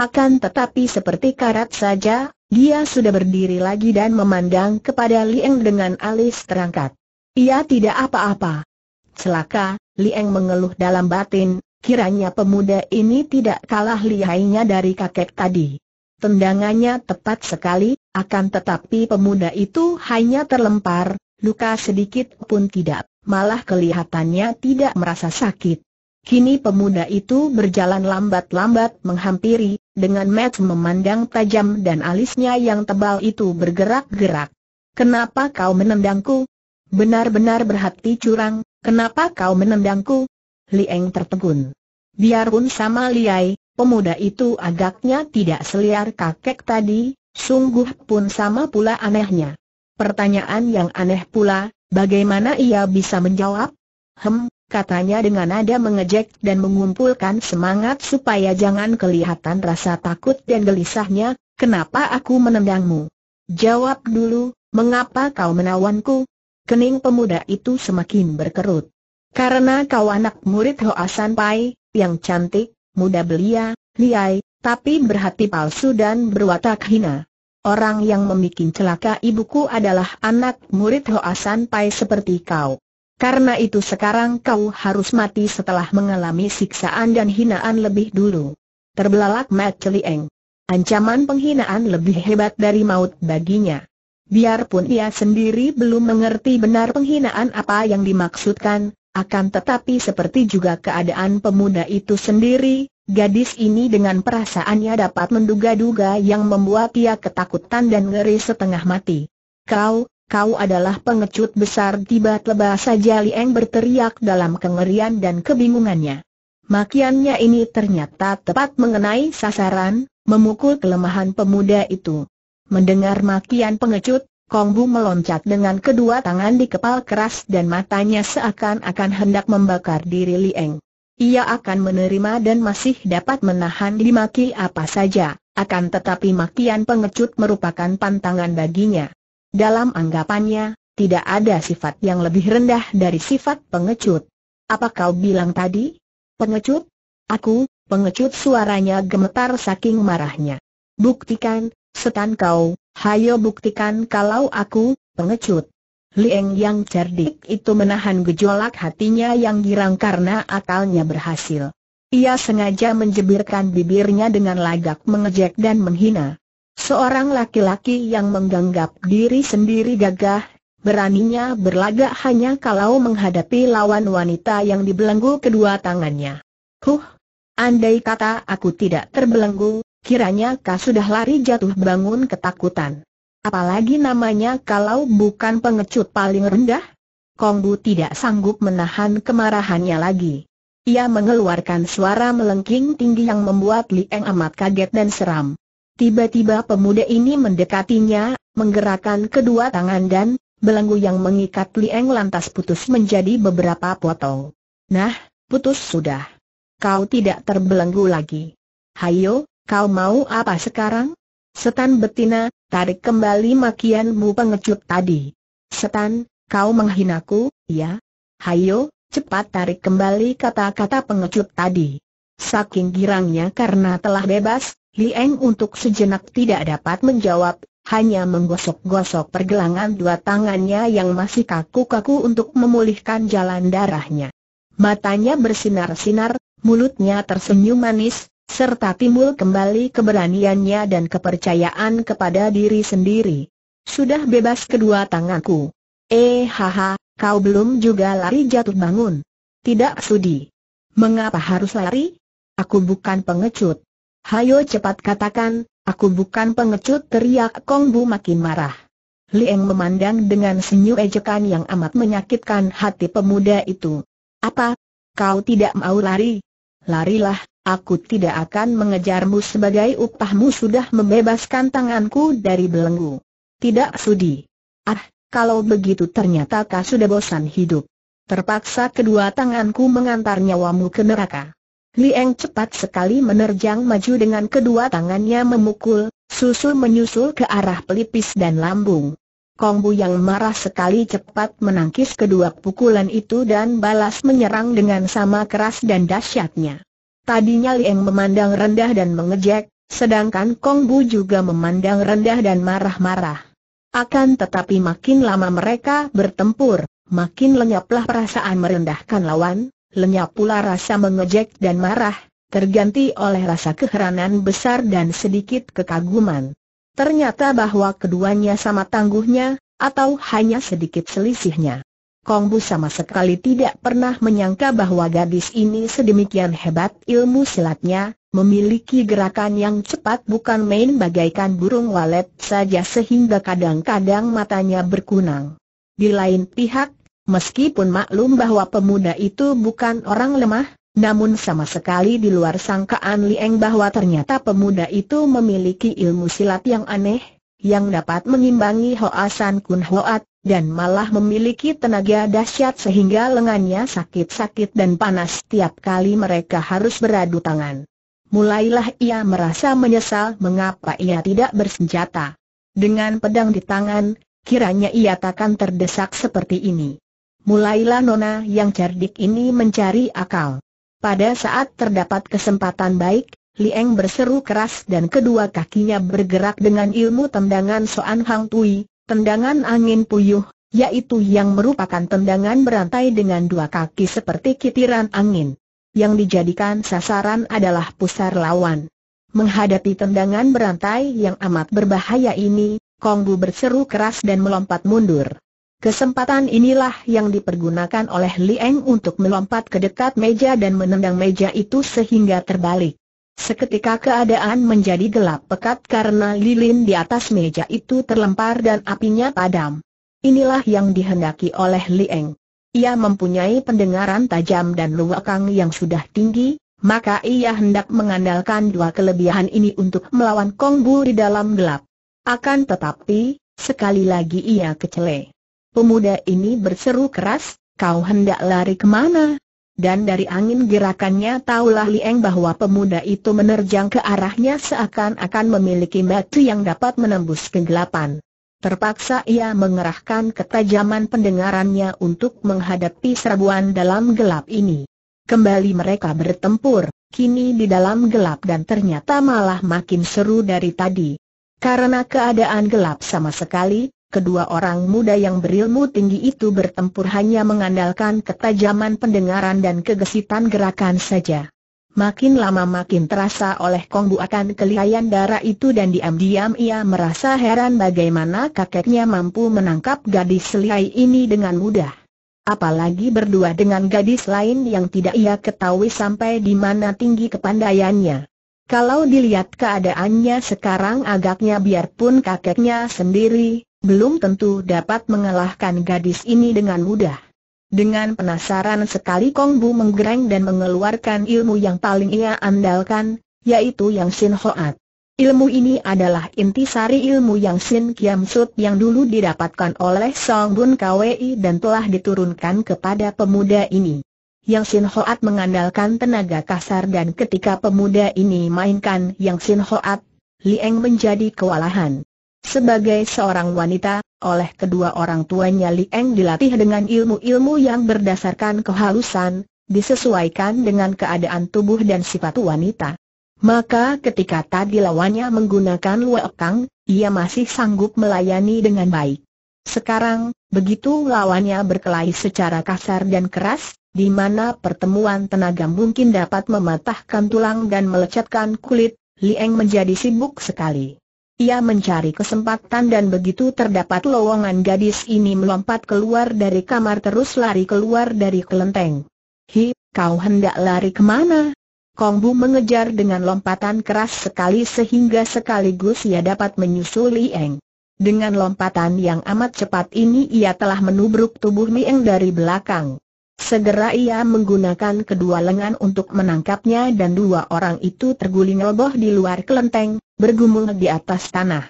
Akan tetapi seperti karat saja, dia sudah berdiri lagi dan memandang kepada Liang dengan alis terangkat. Ia tidak apa-apa. Celaka, Liang mengeluh dalam batin, kiranya pemuda ini tidak kalah lihainya dari kakek tadi. Tendangannya tepat sekali, akan tetapi pemuda itu hanya terlempar, luka sedikit pun tidak, malah kelihatannya tidak merasa sakit. Kini pemuda itu berjalan lambat-lambat menghampiri, dengan match memandang tajam dan alisnya yang tebal itu bergerak-gerak. Kenapa kau menendangku? Benar-benar berhati curang, kenapa kau menendangku? Lieng tertegun. Biarpun sama liai, pemuda itu agaknya tidak seliar kakek tadi, sungguh pun sama pula anehnya. Pertanyaan yang aneh pula, bagaimana ia bisa menjawab? Hem, katanya dengan nada mengejek dan mengumpulkan semangat supaya jangan kelihatan rasa takut dan gelisahnya, kenapa aku menendangmu? Jawab dulu, mengapa kau menawanku? Kening pemuda itu semakin berkerut. Karena kau anak murid Hoasan Pai, yang cantik, muda belia, liai, tapi berhati palsu dan berwatak hina. Orang yang membuat celaka ibuku adalah anak murid Hoasan Pai seperti kau. Karena itu sekarang kau harus mati setelah mengalami siksaan dan hinaan lebih dulu. Terbelalak Mat Celieng. Ancaman penghinaan lebih hebat dari maut baginya. Biarpun ia sendiri belum mengerti benar penghinaan apa yang dimaksudkan, akan tetapi seperti juga keadaan pemuda itu sendiri, gadis ini dengan perasaannya dapat menduga-duga yang membuat ia ketakutan dan ngeri setengah mati. Kau, kau adalah pengecut besar tiba-tiba saja Li Eng berteriak dalam kengerian dan kebingungannya. Makiannya ini ternyata tepat mengenai sasaran, memukul kelemahan pemuda itu. Mendengar makian pengecut, Kong Bu meloncat dengan kedua tangan di kepal keras dan matanya seakan-akan hendak membakar diri Li Eng. Ia akan menerima dan masih dapat menahan dimaki apa saja, akan tetapi makian pengecut merupakan pantangan baginya. Dalam anggapannya, tidak ada sifat yang lebih rendah dari sifat pengecut. Apa kau bilang tadi? Pengecut? Aku, pengecut suaranya gemetar saking marahnya. Buktikan, setan kau, hayo buktikan kalau aku, pengecut. Lieng yang cerdik itu menahan gejolak hatinya yang girang karena akalnya berhasil. Ia sengaja menjebirkan bibirnya dengan lagak mengejek dan menghina. Seorang laki-laki yang menganggap diri sendiri gagah, beraninya berlagak hanya kalau menghadapi lawan wanita yang dibelenggu kedua tangannya. Huh, andai kata aku tidak terbelenggu, kiranya kau sudah lari jatuh bangun ketakutan. Apalagi namanya kalau bukan pengecut paling rendah? Kongbu tidak sanggup menahan kemarahannya lagi. Ia mengeluarkan suara melengking tinggi yang membuat Li Eng amat kaget dan seram. Tiba-tiba pemuda ini mendekatinya, menggerakkan kedua tangan dan belenggu yang mengikat Li Lieng lantas putus menjadi beberapa potong. Nah, putus sudah. Kau tidak terbelenggu lagi. Hayo, kau mau apa sekarang? Setan betina, tarik kembali makianmu pengecut tadi. Setan, kau menghinaku, ya? Hayo, cepat tarik kembali kata-kata pengecut tadi. Saking girangnya karena telah bebas, Lieng untuk sejenak tidak dapat menjawab, hanya menggosok-gosok pergelangan dua tangannya yang masih kaku-kaku untuk memulihkan jalan darahnya. Matanya bersinar-sinar, mulutnya tersenyum manis, serta timbul kembali keberaniannya dan kepercayaan kepada diri sendiri. Sudah bebas kedua tanganku. Eh haha, kau belum juga lari jatuh bangun. Tidak sudi. Mengapa harus lari? aku bukan pengecut. Hayo cepat katakan, aku bukan pengecut teriak Kong Bu makin marah. Lieng memandang dengan senyum ejekan yang amat menyakitkan hati pemuda itu. Apa? Kau tidak mau lari? Larilah, aku tidak akan mengejarmu sebagai upahmu sudah membebaskan tanganku dari belenggu. Tidak sudi. Ah, kalau begitu ternyata kau sudah bosan hidup. Terpaksa kedua tanganku mengantar nyawamu ke neraka. Lieng cepat sekali menerjang maju dengan kedua tangannya memukul, susul menyusul ke arah pelipis dan lambung. Kong Bu yang marah sekali cepat menangkis kedua pukulan itu dan balas menyerang dengan sama keras dan dahsyatnya. Tadinya Lieng memandang rendah dan mengejek, sedangkan Kong Bu juga memandang rendah dan marah-marah. Akan tetapi makin lama mereka bertempur, makin lenyaplah perasaan merendahkan lawan, lenyap pula rasa mengejek dan marah, terganti oleh rasa keheranan besar dan sedikit kekaguman. Ternyata bahwa keduanya sama tangguhnya, atau hanya sedikit selisihnya. Kongbu sama sekali tidak pernah menyangka bahwa gadis ini sedemikian hebat ilmu silatnya, memiliki gerakan yang cepat bukan main bagaikan burung walet saja sehingga kadang-kadang matanya berkunang. Di lain pihak, Meskipun maklum bahwa pemuda itu bukan orang lemah, namun sama sekali di luar sangkaan Lieng bahwa ternyata pemuda itu memiliki ilmu silat yang aneh, yang dapat mengimbangi Hoasan Kun Hoat, dan malah memiliki tenaga dahsyat sehingga lengannya sakit-sakit dan panas setiap kali mereka harus beradu tangan. Mulailah ia merasa menyesal mengapa ia tidak bersenjata. Dengan pedang di tangan, kiranya ia takkan terdesak seperti ini. Mulailah Nona yang cerdik ini mencari akal. Pada saat terdapat kesempatan baik, Lieng berseru keras dan kedua kakinya bergerak dengan ilmu tendangan Soan Hang Tui, tendangan angin puyuh, yaitu yang merupakan tendangan berantai dengan dua kaki seperti kitiran angin. Yang dijadikan sasaran adalah pusar lawan. Menghadapi tendangan berantai yang amat berbahaya ini, Kongbu berseru keras dan melompat mundur. Kesempatan inilah yang dipergunakan oleh Liang untuk melompat ke dekat meja dan menendang meja itu sehingga terbalik. Seketika keadaan menjadi gelap pekat karena lilin di atas meja itu terlempar dan apinya padam. Inilah yang dihendaki oleh Liang. Ia mempunyai pendengaran tajam dan luwakang yang sudah tinggi, maka ia hendak mengandalkan dua kelebihan ini untuk melawan Kongbu di dalam gelap. Akan tetapi, sekali lagi ia kecelek. Pemuda ini berseru keras, kau hendak lari kemana? Dan dari angin gerakannya taulah Lieng bahwa pemuda itu menerjang ke arahnya seakan-akan memiliki batu yang dapat menembus kegelapan. Terpaksa ia mengerahkan ketajaman pendengarannya untuk menghadapi serbuan dalam gelap ini. Kembali mereka bertempur, kini di dalam gelap dan ternyata malah makin seru dari tadi. Karena keadaan gelap sama sekali, kedua orang muda yang berilmu tinggi itu bertempur hanya mengandalkan ketajaman pendengaran dan kegesitan gerakan saja. Makin lama makin terasa oleh Kong Bu akan kelihayan darah itu dan diam-diam ia merasa heran bagaimana kakeknya mampu menangkap gadis lihai ini dengan mudah. Apalagi berdua dengan gadis lain yang tidak ia ketahui sampai di mana tinggi kepandaiannya. Kalau dilihat keadaannya sekarang agaknya biarpun kakeknya sendiri, belum tentu dapat mengalahkan gadis ini dengan mudah. Dengan penasaran sekali Kong Bu menggereng dan mengeluarkan ilmu yang paling ia andalkan, yaitu Yang Sin Hoat. Ilmu ini adalah inti sari ilmu Yang Sin Kiam Sut yang dulu didapatkan oleh Song Bun Kwei dan telah diturunkan kepada pemuda ini. Yang Sin Hoat mengandalkan tenaga kasar dan ketika pemuda ini mainkan Yang Sin Hoat, Lieng menjadi kewalahan. Sebagai seorang wanita, oleh kedua orang tuanya Li Eng dilatih dengan ilmu-ilmu yang berdasarkan kehalusan, disesuaikan dengan keadaan tubuh dan sifat wanita. Maka ketika tadi lawannya menggunakan kang, ia masih sanggup melayani dengan baik. Sekarang, begitu lawannya berkelahi secara kasar dan keras, di mana pertemuan tenaga mungkin dapat mematahkan tulang dan melecatkan kulit, Li Eng menjadi sibuk sekali. Ia mencari kesempatan dan begitu terdapat lowongan gadis ini melompat keluar dari kamar terus lari keluar dari kelenteng. Hi, kau hendak lari kemana? Kongbu mengejar dengan lompatan keras sekali sehingga sekaligus ia dapat menyusul Li Eng. Dengan lompatan yang amat cepat ini ia telah menubruk tubuh Li dari belakang. Segera ia menggunakan kedua lengan untuk menangkapnya dan dua orang itu terguling roboh di luar kelenteng, bergumul di atas tanah.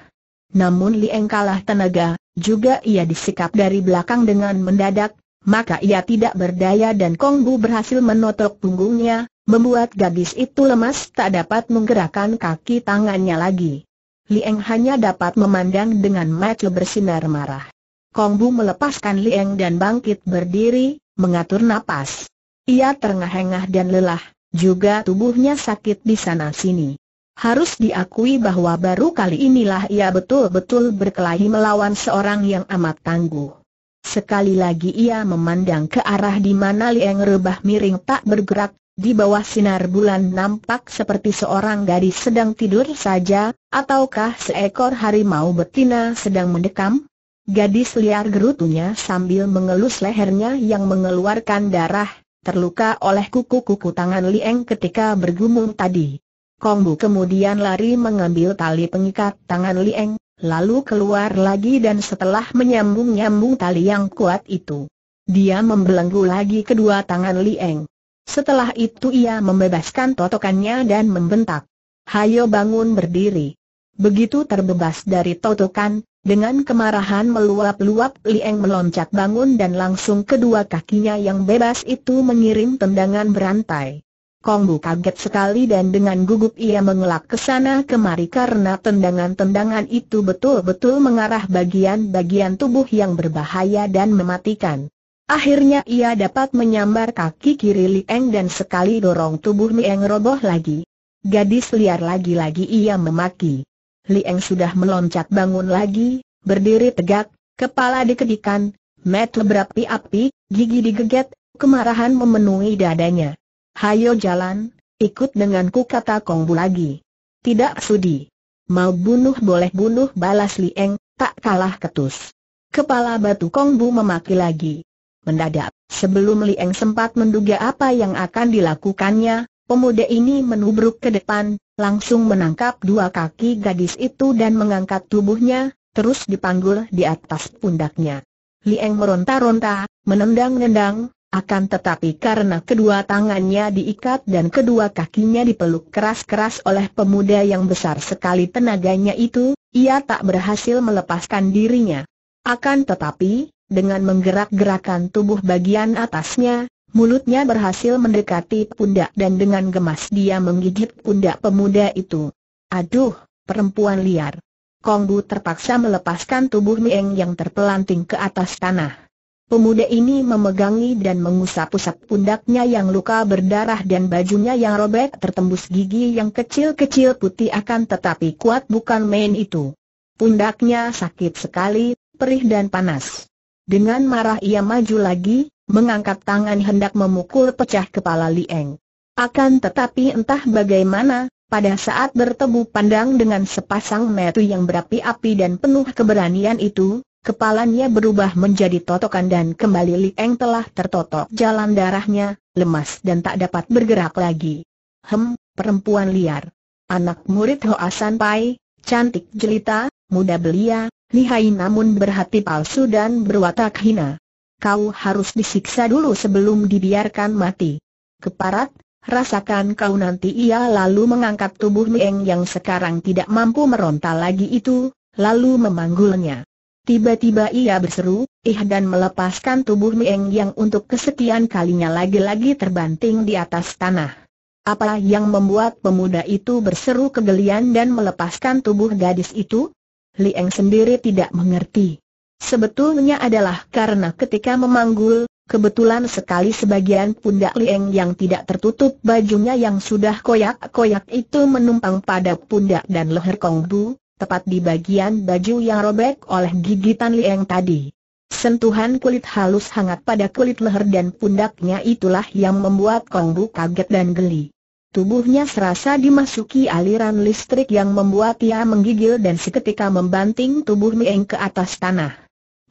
Namun Lieng kalah tenaga, juga ia disikap dari belakang dengan mendadak, maka ia tidak berdaya dan Kongbu berhasil menotok punggungnya, membuat gadis itu lemas tak dapat menggerakkan kaki tangannya lagi. Lieng hanya dapat memandang dengan mata bersinar marah. Kongbu melepaskan Lieng dan bangkit berdiri, mengatur napas. Ia terengah-engah dan lelah, juga tubuhnya sakit di sana-sini. Harus diakui bahwa baru kali inilah ia betul-betul berkelahi melawan seorang yang amat tangguh. Sekali lagi ia memandang ke arah di mana Liang Rebah miring tak bergerak, di bawah sinar bulan nampak seperti seorang gadis sedang tidur saja, ataukah seekor harimau betina sedang mendekam? Gadis liar gerutunya sambil mengelus lehernya yang mengeluarkan darah, terluka oleh kuku-kuku tangan Lieng ketika bergumul tadi. Kongbu kemudian lari mengambil tali pengikat tangan Lieng, lalu keluar lagi dan setelah menyambung-nyambung tali yang kuat itu, dia membelenggu lagi kedua tangan Lieng. Setelah itu ia membebaskan totokannya dan membentak. Hayo bangun berdiri. Begitu terbebas dari totokan, dengan kemarahan meluap-luap Liang meloncat bangun dan langsung kedua kakinya yang bebas itu mengirim tendangan berantai. Kong Bu kaget sekali dan dengan gugup ia mengelak ke sana kemari karena tendangan-tendangan itu betul-betul mengarah bagian-bagian tubuh yang berbahaya dan mematikan. Akhirnya ia dapat menyambar kaki kiri Liang dan sekali dorong tubuh Liang roboh lagi. Gadis liar lagi-lagi ia memaki. Lieng sudah meloncat bangun lagi, berdiri tegak, kepala dikedikan, mata berapi-api, gigi digeget, kemarahan memenuhi dadanya. Hayo jalan, ikut denganku kata Kongbu lagi. Tidak sudi. Mau bunuh boleh bunuh balas Lieng, tak kalah ketus. Kepala batu Kongbu memaki lagi. Mendadak, sebelum Lieng sempat menduga apa yang akan dilakukannya, pemuda ini menubruk ke depan, langsung menangkap dua kaki gadis itu dan mengangkat tubuhnya, terus dipanggul di atas pundaknya. Lieng meronta-ronta, menendang-nendang, akan tetapi karena kedua tangannya diikat dan kedua kakinya dipeluk keras-keras oleh pemuda yang besar sekali tenaganya itu, ia tak berhasil melepaskan dirinya. Akan tetapi, dengan menggerak-gerakan tubuh bagian atasnya, Mulutnya berhasil mendekati pundak dan dengan gemas dia menggigit pundak pemuda itu. Aduh, perempuan liar. Kong Bu terpaksa melepaskan tubuh Mieng yang terpelanting ke atas tanah. Pemuda ini memegangi dan mengusap-usap pundaknya yang luka berdarah dan bajunya yang robek tertembus gigi yang kecil-kecil putih akan tetapi kuat bukan main itu. Pundaknya sakit sekali, perih dan panas. Dengan marah ia maju lagi, mengangkat tangan hendak memukul pecah kepala Lieng. Akan tetapi entah bagaimana, pada saat bertemu pandang dengan sepasang metu yang berapi-api dan penuh keberanian itu, kepalanya berubah menjadi totokan dan kembali Lieng telah tertotok jalan darahnya, lemas dan tak dapat bergerak lagi. Hem, perempuan liar. Anak murid Hoa Pai, cantik jelita, muda belia, lihai namun berhati palsu dan berwatak hina kau harus disiksa dulu sebelum dibiarkan mati. Keparat, rasakan kau nanti ia lalu mengangkat tubuh Mieng yang sekarang tidak mampu meronta lagi itu, lalu memanggulnya. Tiba-tiba ia berseru, ih eh, dan melepaskan tubuh Mieng yang untuk kesekian kalinya lagi-lagi terbanting di atas tanah. Apa yang membuat pemuda itu berseru kegelian dan melepaskan tubuh gadis itu? Lieng sendiri tidak mengerti. Sebetulnya adalah karena ketika memanggul, kebetulan sekali sebagian pundak Lieng yang tidak tertutup bajunya yang sudah koyak-koyak itu menumpang pada pundak dan leher Kongbu, tepat di bagian baju yang robek oleh gigitan Lieng tadi. Sentuhan kulit halus hangat pada kulit leher dan pundaknya itulah yang membuat Kongbu kaget dan geli. Tubuhnya serasa dimasuki aliran listrik yang membuat ia menggigil dan seketika membanting tubuh Mieng ke atas tanah.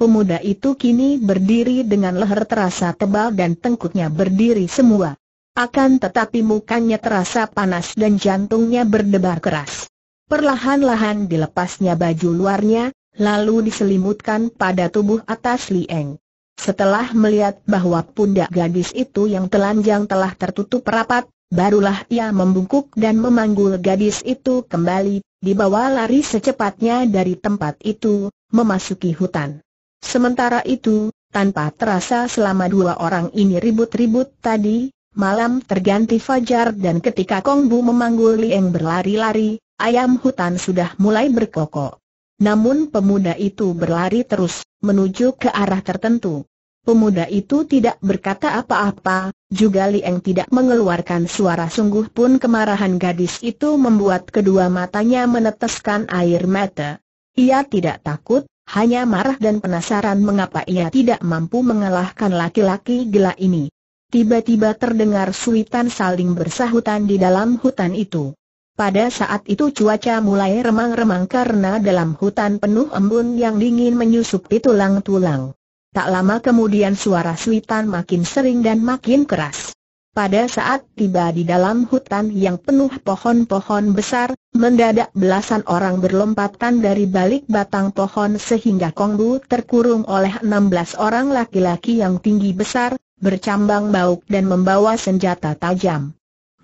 Pemuda itu kini berdiri dengan leher terasa tebal dan tengkuknya berdiri semua. Akan tetapi mukanya terasa panas dan jantungnya berdebar keras. Perlahan-lahan dilepasnya baju luarnya, lalu diselimutkan pada tubuh atas Lieng. Setelah melihat bahwa pundak gadis itu yang telanjang telah tertutup rapat, barulah ia membungkuk dan memanggul gadis itu kembali, dibawa lari secepatnya dari tempat itu, memasuki hutan. Sementara itu, tanpa terasa selama dua orang ini ribut-ribut tadi, malam terganti fajar dan ketika Kong Bu memanggul Lieng berlari-lari, ayam hutan sudah mulai berkokok. Namun pemuda itu berlari terus, menuju ke arah tertentu. Pemuda itu tidak berkata apa-apa, juga Lieng tidak mengeluarkan suara sungguh pun kemarahan gadis itu membuat kedua matanya meneteskan air mata. Ia tidak takut, hanya marah dan penasaran mengapa ia tidak mampu mengalahkan laki-laki gila ini. Tiba-tiba terdengar suitan saling bersahutan di dalam hutan itu. Pada saat itu cuaca mulai remang-remang karena dalam hutan penuh embun yang dingin menyusup di tulang-tulang. Tak lama kemudian suara suitan makin sering dan makin keras. Pada saat tiba di dalam hutan yang penuh pohon-pohon besar, mendadak belasan orang berlompatan dari balik batang pohon sehingga Kongbu terkurung oleh 16 orang laki-laki yang tinggi besar, bercambang bau dan membawa senjata tajam.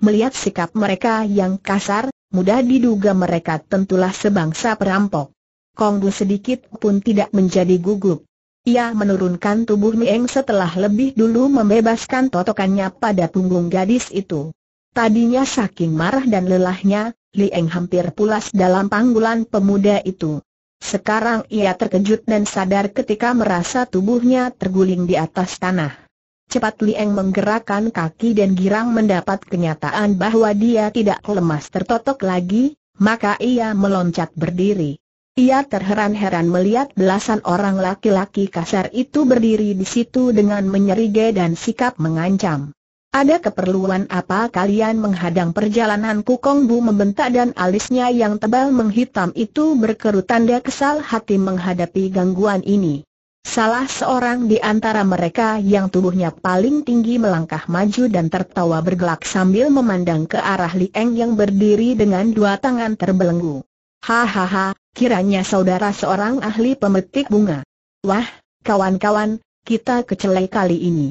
Melihat sikap mereka yang kasar, mudah diduga mereka tentulah sebangsa perampok. Kongbu sedikit pun tidak menjadi gugup. Ia menurunkan tubuh Mieng setelah lebih dulu membebaskan totokannya pada punggung gadis itu. Tadinya saking marah dan lelahnya, Lieng hampir pulas dalam panggulan pemuda itu. Sekarang ia terkejut dan sadar ketika merasa tubuhnya terguling di atas tanah. Cepat Lieng menggerakkan kaki dan girang mendapat kenyataan bahwa dia tidak lemas tertotok lagi, maka ia meloncat berdiri. Ia terheran-heran melihat belasan orang laki-laki kasar itu berdiri di situ dengan menyerigai dan sikap mengancam. Ada keperluan apa kalian menghadang perjalanan Kukong Bu membentak dan alisnya yang tebal menghitam itu berkerut tanda kesal hati menghadapi gangguan ini. Salah seorang di antara mereka yang tubuhnya paling tinggi melangkah maju dan tertawa bergelak sambil memandang ke arah Lieng yang berdiri dengan dua tangan terbelenggu. Hahaha, kiranya saudara seorang ahli pemetik bunga. Wah, kawan-kawan, kita kecelai kali ini.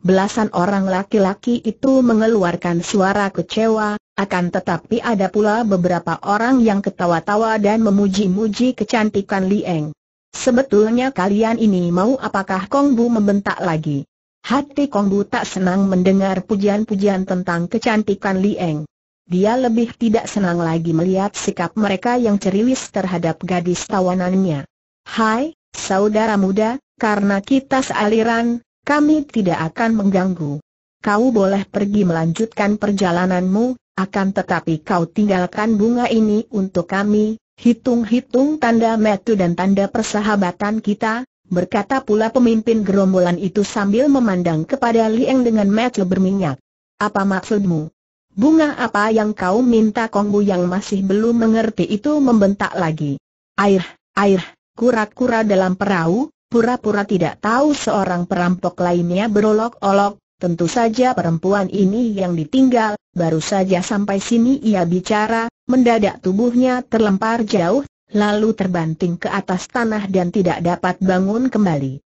Belasan orang laki-laki itu mengeluarkan suara kecewa, akan tetapi ada pula beberapa orang yang ketawa-tawa dan memuji-muji kecantikan Li Lieng. Sebetulnya kalian ini mau apakah Kong Bu membentak lagi? Hati Kong Bu tak senang mendengar pujian-pujian tentang kecantikan Li Lieng. Dia lebih tidak senang lagi melihat sikap mereka yang ceriwis terhadap gadis tawanannya. Hai, saudara muda, karena kita sealiran, kami tidak akan mengganggu. Kau boleh pergi melanjutkan perjalananmu, akan tetapi kau tinggalkan bunga ini untuk kami, hitung-hitung tanda metu dan tanda persahabatan kita, berkata pula pemimpin gerombolan itu sambil memandang kepada Lieng dengan metu berminyak. Apa maksudmu? Bunga apa yang kau minta Kongbu yang masih belum mengerti itu membentak lagi. Air, air, kura-kura dalam perahu, pura-pura tidak tahu seorang perampok lainnya berolok-olok, tentu saja perempuan ini yang ditinggal, baru saja sampai sini ia bicara, mendadak tubuhnya terlempar jauh, lalu terbanting ke atas tanah dan tidak dapat bangun kembali.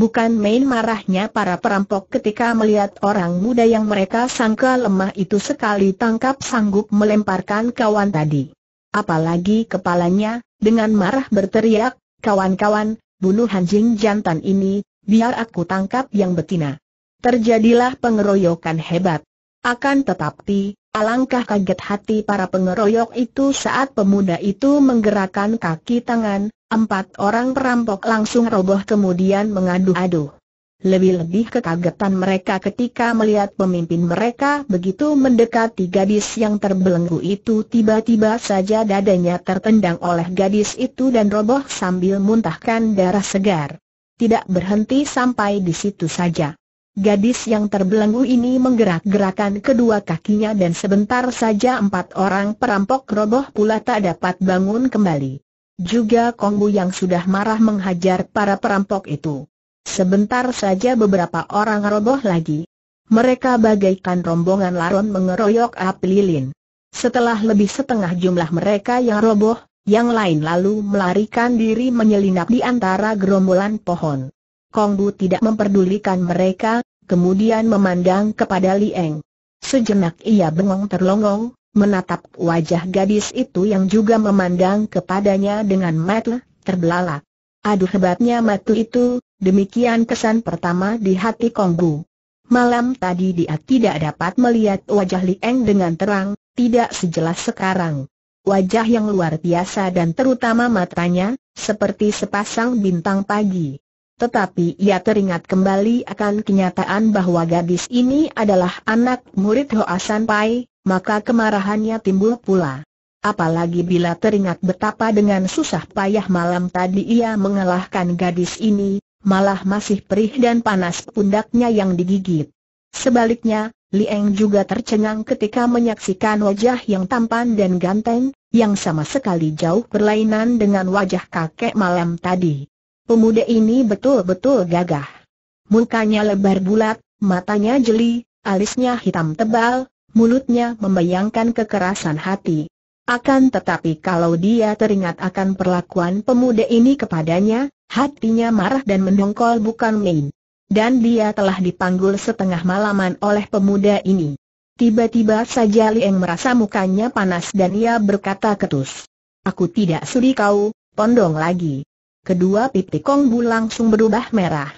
Bukan main marahnya para perampok ketika melihat orang muda yang mereka sangka lemah itu sekali tangkap sanggup melemparkan kawan tadi. Apalagi kepalanya, dengan marah berteriak, kawan-kawan, bunuh anjing jantan ini, biar aku tangkap yang betina. Terjadilah pengeroyokan hebat. Akan tetapi, Alangkah kaget hati para pengeroyok itu saat pemuda itu menggerakkan kaki tangan, empat orang perampok langsung roboh kemudian mengadu-adu. Lebih-lebih kekagetan mereka ketika melihat pemimpin mereka begitu mendekati gadis yang terbelenggu itu tiba-tiba saja dadanya tertendang oleh gadis itu dan roboh sambil muntahkan darah segar. Tidak berhenti sampai di situ saja. Gadis yang terbelenggu ini menggerak-gerakan kedua kakinya dan sebentar saja empat orang perampok roboh pula tak dapat bangun kembali. Juga Kongbu yang sudah marah menghajar para perampok itu. Sebentar saja beberapa orang roboh lagi. Mereka bagaikan rombongan laron mengeroyok api lilin. Setelah lebih setengah jumlah mereka yang roboh, yang lain lalu melarikan diri menyelinap di antara gerombolan pohon. Kong Bu tidak memperdulikan mereka, kemudian memandang kepada Lieng. Sejenak ia bengong terlongong, menatap wajah gadis itu yang juga memandang kepadanya dengan mata terbelalak. Aduh hebatnya matu itu, demikian kesan pertama di hati Kong Bu. Malam tadi dia tidak dapat melihat wajah Lieng dengan terang, tidak sejelas sekarang. Wajah yang luar biasa dan terutama matanya, seperti sepasang bintang pagi. Tetapi ia teringat kembali akan kenyataan bahwa gadis ini adalah anak murid Hoa San Pai, maka kemarahannya timbul pula. Apalagi bila teringat betapa dengan susah payah malam tadi ia mengalahkan gadis ini, malah masih perih dan panas pundaknya yang digigit. Sebaliknya, Lieng juga tercengang ketika menyaksikan wajah yang tampan dan ganteng, yang sama sekali jauh berlainan dengan wajah kakek malam tadi. Pemuda ini betul-betul gagah. Mukanya lebar bulat, matanya jeli, alisnya hitam tebal, mulutnya membayangkan kekerasan hati. Akan tetapi kalau dia teringat akan perlakuan pemuda ini kepadanya, hatinya marah dan mendongkol bukan main. Dan dia telah dipanggul setengah malaman oleh pemuda ini. Tiba-tiba saja Liang merasa mukanya panas dan ia berkata ketus. Aku tidak sudi kau, pondong lagi kedua pipi Kongbu langsung berubah merah.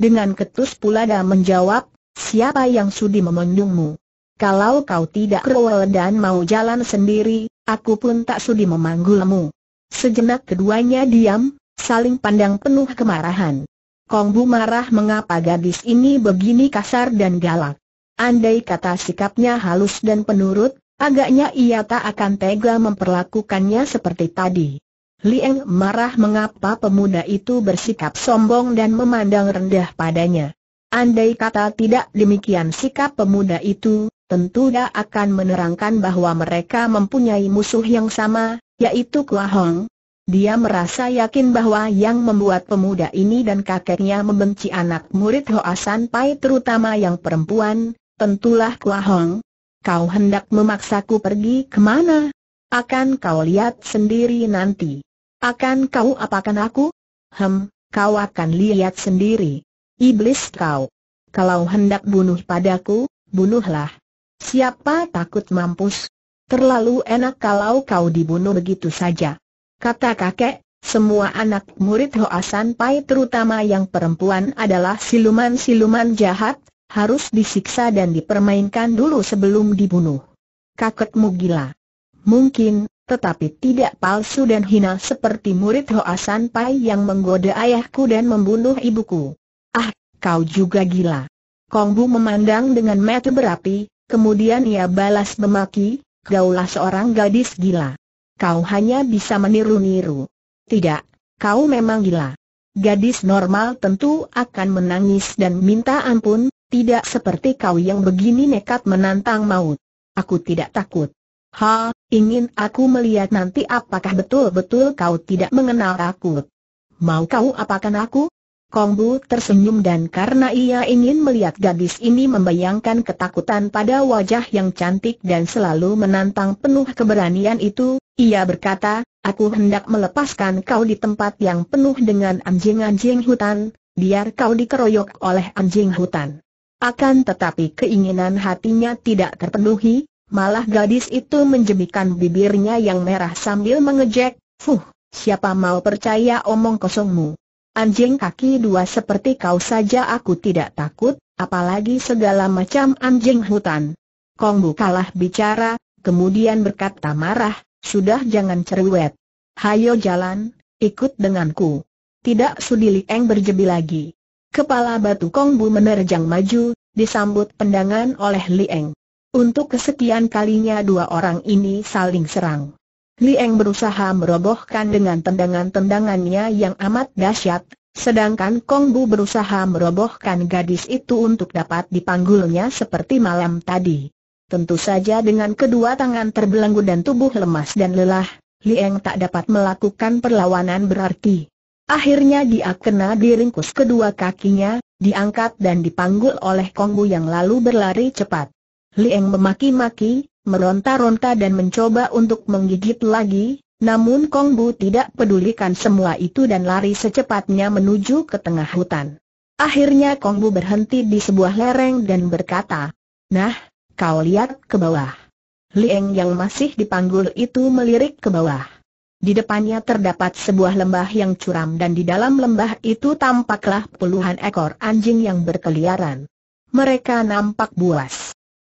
Dengan ketus pula dia menjawab, siapa yang sudi memendungmu? Kalau kau tidak rewel dan mau jalan sendiri, aku pun tak sudi memanggulmu. Sejenak keduanya diam, saling pandang penuh kemarahan. Kong Bu marah mengapa gadis ini begini kasar dan galak. Andai kata sikapnya halus dan penurut, agaknya ia tak akan tega memperlakukannya seperti tadi. Lieng marah mengapa pemuda itu bersikap sombong dan memandang rendah padanya. Andai kata tidak demikian sikap pemuda itu, tentu dia akan menerangkan bahwa mereka mempunyai musuh yang sama, yaitu Kua Hong. Dia merasa yakin bahwa yang membuat pemuda ini dan kakeknya membenci anak murid Hoasan Pai terutama yang perempuan, tentulah Kua Hong. Kau hendak memaksaku pergi kemana? Akan kau lihat sendiri nanti. Akan kau apakan aku? Hem, kau akan lihat sendiri. Iblis kau. Kalau hendak bunuh padaku, bunuhlah. Siapa takut mampus? Terlalu enak kalau kau dibunuh begitu saja. Kata kakek, semua anak murid Hoasan Pai terutama yang perempuan adalah siluman-siluman jahat, harus disiksa dan dipermainkan dulu sebelum dibunuh. Kakekmu gila. Mungkin, tetapi tidak palsu dan hina seperti murid Hoa San Pai yang menggoda ayahku dan membunuh ibuku. Ah, kau juga gila. Kongbu memandang dengan mata berapi, kemudian ia balas memaki, gaulah seorang gadis gila. Kau hanya bisa meniru-niru. Tidak, kau memang gila. Gadis normal tentu akan menangis dan minta ampun, tidak seperti kau yang begini nekat menantang maut. Aku tidak takut. Ha, ingin aku melihat nanti apakah betul-betul kau tidak mengenal aku. Mau kau apakan aku? Kongbu tersenyum dan karena ia ingin melihat gadis ini membayangkan ketakutan pada wajah yang cantik dan selalu menantang penuh keberanian itu, ia berkata, aku hendak melepaskan kau di tempat yang penuh dengan anjing-anjing hutan, biar kau dikeroyok oleh anjing hutan. Akan tetapi keinginan hatinya tidak terpenuhi, Malah gadis itu menjemikan bibirnya yang merah sambil mengejek, Fuh, siapa mau percaya omong kosongmu? Anjing kaki dua seperti kau saja aku tidak takut, apalagi segala macam anjing hutan. Kongbu kalah bicara, kemudian berkata marah, sudah jangan cerewet. Hayo jalan, ikut denganku. Tidak sudi Eng berjebi lagi. Kepala batu Kongbu menerjang maju, disambut pendangan oleh Lieng. Untuk kesekian kalinya dua orang ini saling serang. Lieng berusaha merobohkan dengan tendangan-tendangannya yang amat dahsyat, sedangkan Kong Bu berusaha merobohkan gadis itu untuk dapat dipanggulnya seperti malam tadi. Tentu saja dengan kedua tangan terbelenggu dan tubuh lemas dan lelah, Lieng tak dapat melakukan perlawanan berarti. Akhirnya dia kena diringkus kedua kakinya, diangkat dan dipanggul oleh Kong Bu yang lalu berlari cepat. Lieng memaki-maki, meronta-ronta dan mencoba untuk menggigit lagi, namun Kong Bu tidak pedulikan semua itu dan lari secepatnya menuju ke tengah hutan. Akhirnya Kong Bu berhenti di sebuah lereng dan berkata, Nah, kau lihat ke bawah. Lieng yang masih dipanggul itu melirik ke bawah. Di depannya terdapat sebuah lembah yang curam dan di dalam lembah itu tampaklah puluhan ekor anjing yang berkeliaran. Mereka nampak buas.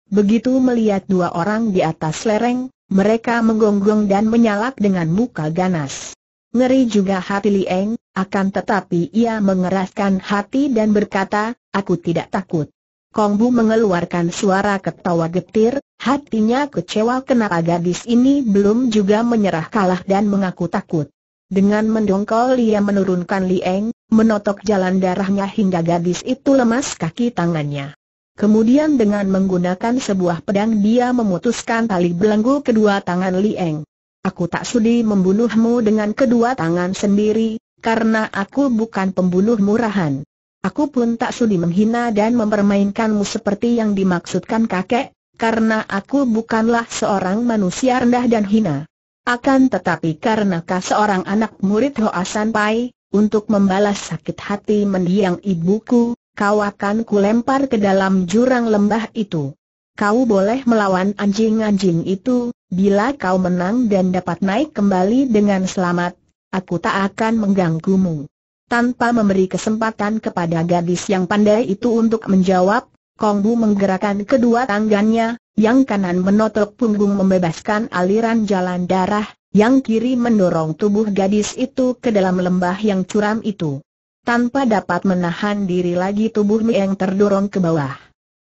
Begitu melihat dua orang di atas lereng, mereka menggonggong dan menyalak dengan muka ganas. Ngeri juga hati Lieng, akan tetapi ia mengeraskan hati dan berkata, aku tidak takut. Kongbu mengeluarkan suara ketawa getir, hatinya kecewa kenapa gadis ini belum juga menyerah kalah dan mengaku takut. Dengan mendongkol ia menurunkan Lieng, menotok jalan darahnya hingga gadis itu lemas kaki tangannya. Kemudian dengan menggunakan sebuah pedang dia memutuskan tali belenggu kedua tangan Lieng. Aku tak sudi membunuhmu dengan kedua tangan sendiri, karena aku bukan pembunuh murahan. Aku pun tak sudi menghina dan mempermainkanmu seperti yang dimaksudkan kakek, karena aku bukanlah seorang manusia rendah dan hina. Akan tetapi karena kau seorang anak murid Hoa San Pai, untuk membalas sakit hati mendiang ibuku, kau akan kulempar ke dalam jurang lembah itu. Kau boleh melawan anjing-anjing itu, bila kau menang dan dapat naik kembali dengan selamat, aku tak akan mengganggumu. Tanpa memberi kesempatan kepada gadis yang pandai itu untuk menjawab, Kong Bu menggerakkan kedua tangannya, yang kanan menotok punggung membebaskan aliran jalan darah, yang kiri mendorong tubuh gadis itu ke dalam lembah yang curam itu. Tanpa dapat menahan diri lagi tubuh Mieng terdorong ke bawah.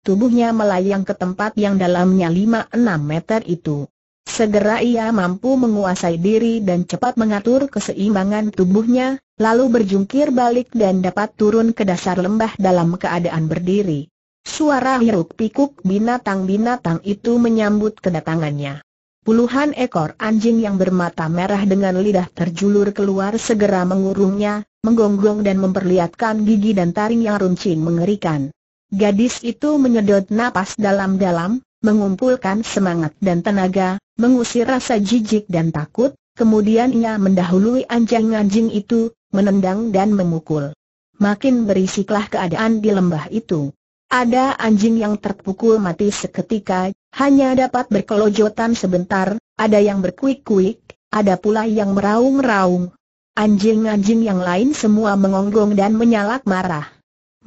Tubuhnya melayang ke tempat yang dalamnya 5-6 meter itu. Segera ia mampu menguasai diri dan cepat mengatur keseimbangan tubuhnya, lalu berjungkir balik dan dapat turun ke dasar lembah dalam keadaan berdiri. Suara hiruk pikuk binatang-binatang itu menyambut kedatangannya. Puluhan ekor anjing yang bermata merah dengan lidah terjulur keluar segera mengurungnya, menggonggong dan memperlihatkan gigi dan taring yang runcing mengerikan. Gadis itu menyedot napas dalam-dalam, mengumpulkan semangat dan tenaga, mengusir rasa jijik dan takut, kemudian ia mendahului anjing-anjing itu, menendang dan memukul. Makin berisiklah keadaan di lembah itu. Ada anjing yang terpukul mati seketika, hanya dapat berkelojotan sebentar, ada yang berkuik-kuik, ada pula yang meraung-raung, Anjing-anjing yang lain semua mengonggong dan menyalak marah.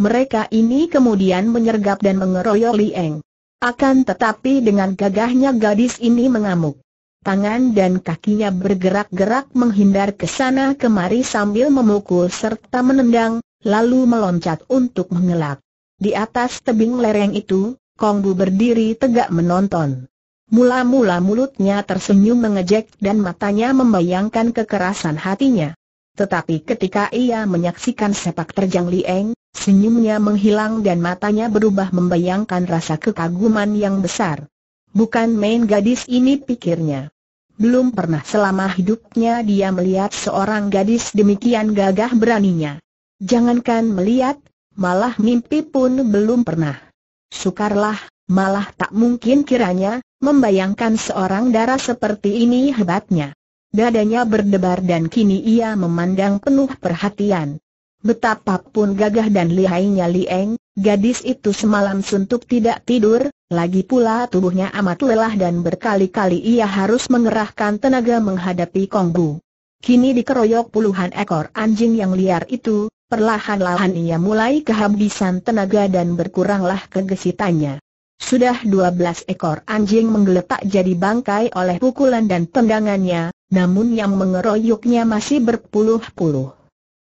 Mereka ini kemudian menyergap dan mengeroyok Lieng. Akan tetapi dengan gagahnya gadis ini mengamuk. Tangan dan kakinya bergerak-gerak menghindar ke sana kemari sambil memukul serta menendang, lalu meloncat untuk mengelak. Di atas tebing lereng itu, Kongbu berdiri tegak menonton. Mula-mula mulutnya tersenyum mengejek dan matanya membayangkan kekerasan hatinya. Tetapi ketika ia menyaksikan sepak terjang Li Lieng, senyumnya menghilang dan matanya berubah membayangkan rasa kekaguman yang besar. Bukan main gadis ini pikirnya. Belum pernah selama hidupnya dia melihat seorang gadis demikian gagah beraninya. Jangankan melihat, malah mimpi pun belum pernah. Sukarlah, malah tak mungkin kiranya, membayangkan seorang darah seperti ini hebatnya. Dadanya berdebar dan kini ia memandang penuh perhatian. Betapapun gagah dan lihainya Lieng, gadis itu semalam suntuk tidak tidur, lagi pula tubuhnya amat lelah dan berkali-kali ia harus mengerahkan tenaga menghadapi Kongbu. Kini dikeroyok puluhan ekor anjing yang liar itu, perlahan-lahan ia mulai kehabisan tenaga dan berkuranglah kegesitannya. Sudah dua belas ekor anjing menggeletak jadi bangkai oleh pukulan dan tendangannya, namun yang mengeroyoknya masih berpuluh-puluh.